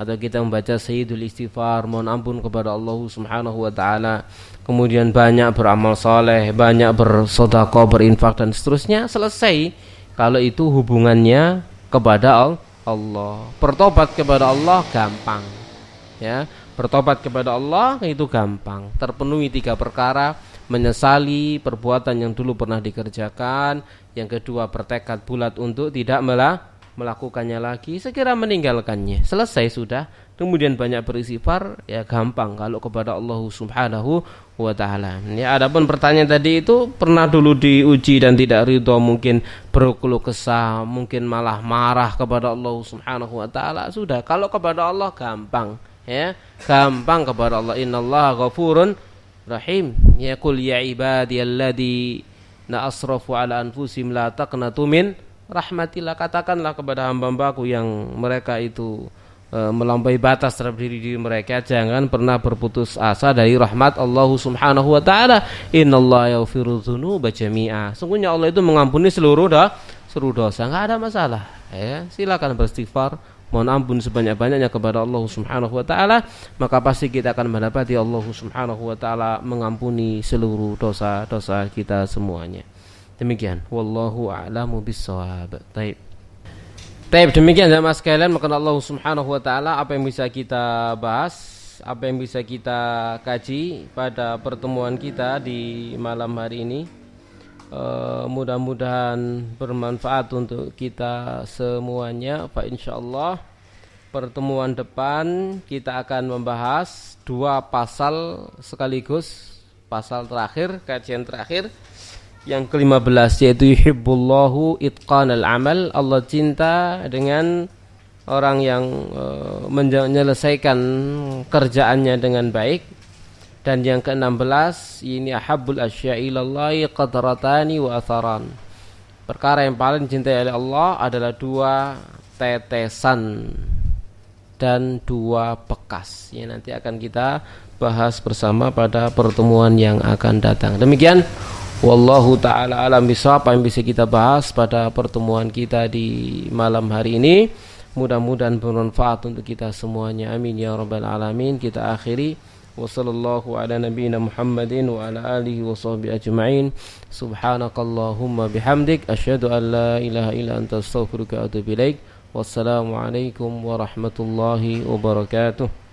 [SPEAKER 1] atau kita membaca Sayyidul Istighfar mohon ampun kepada Allah Subhanahu wa taala kemudian banyak beramal soleh banyak bersedekah berinfak dan seterusnya selesai kalau itu hubungannya kepada Allah bertobat kepada Allah gampang ya bertobat kepada Allah itu gampang terpenuhi tiga perkara menyesali perbuatan yang dulu pernah dikerjakan yang kedua bertekad bulat untuk tidak melah melakukannya lagi segera meninggalkannya selesai sudah kemudian banyak beristighfar ya gampang kalau kepada Allah Subhanahu wa taala ya adapun pertanyaan tadi itu pernah dulu diuji dan tidak ridho mungkin berkeluh kesah mungkin malah marah kepada Allah Subhanahu wa taala sudah kalau kepada Allah gampang ya gampang kepada Allah innallaha ghafurun rahim ya kul ya ibadiyalladzi na asrafu ala anfusim la taqnatu min rahmatilah katakanlah kepada hamba-hambaku yang mereka itu e, melampaui batas terhadap diri diri mereka jangan pernah berputus asa dari rahmat Allah Subhanahu wa taala innallaha yaghfiru dzunuba jami'a sungguhnya Allah itu mengampuni seluruh dah seluruh dosa nggak ada masalah ya silakan beristighfar mohon ampun sebanyak-banyaknya kepada Allah Subhanahu wa taala, maka pasti kita akan mendapati Allah Subhanahu wa taala mengampuni seluruh dosa-dosa kita semuanya. Demikian. Wallahu a'lamu bissawab. Taib. Taib demikian jamaah sekalian maka Allah Subhanahu wa taala apa yang bisa kita bahas apa yang bisa kita kaji pada pertemuan kita di malam hari ini Uh, mudah-mudahan bermanfaat untuk kita semuanya Pak Insya Allah pertemuan depan kita akan membahas dua pasal sekaligus pasal terakhir kajian terakhir yang kelima belas yaitu yuhibbullahu itqanal amal. Allah cinta dengan orang yang eh, menyelesaikan kerjaannya dengan baik. Dan yang keenam belas ini ahabbul asya'i qadratani wa atharan. Perkara yang paling dicintai oleh Allah adalah dua tetesan dan dua bekas. yang nanti akan kita bahas bersama pada pertemuan yang akan datang. Demikian Wallahu taala alam bisawab apa yang bisa kita bahas pada pertemuan kita di malam hari ini. Mudah-mudahan bermanfaat untuk kita semuanya. Amin ya rabbal alamin. Kita akhiri wasallallahu ala nabiyyina Muhammadin wa ala alihi wa sahbihi ajma'in. Subhanakallahumma bihamdik asyhadu an la ilaha illa anta astaghfiruka wa atubu ilaik. Wassalamualaikum warahmatullahi wabarakatuh.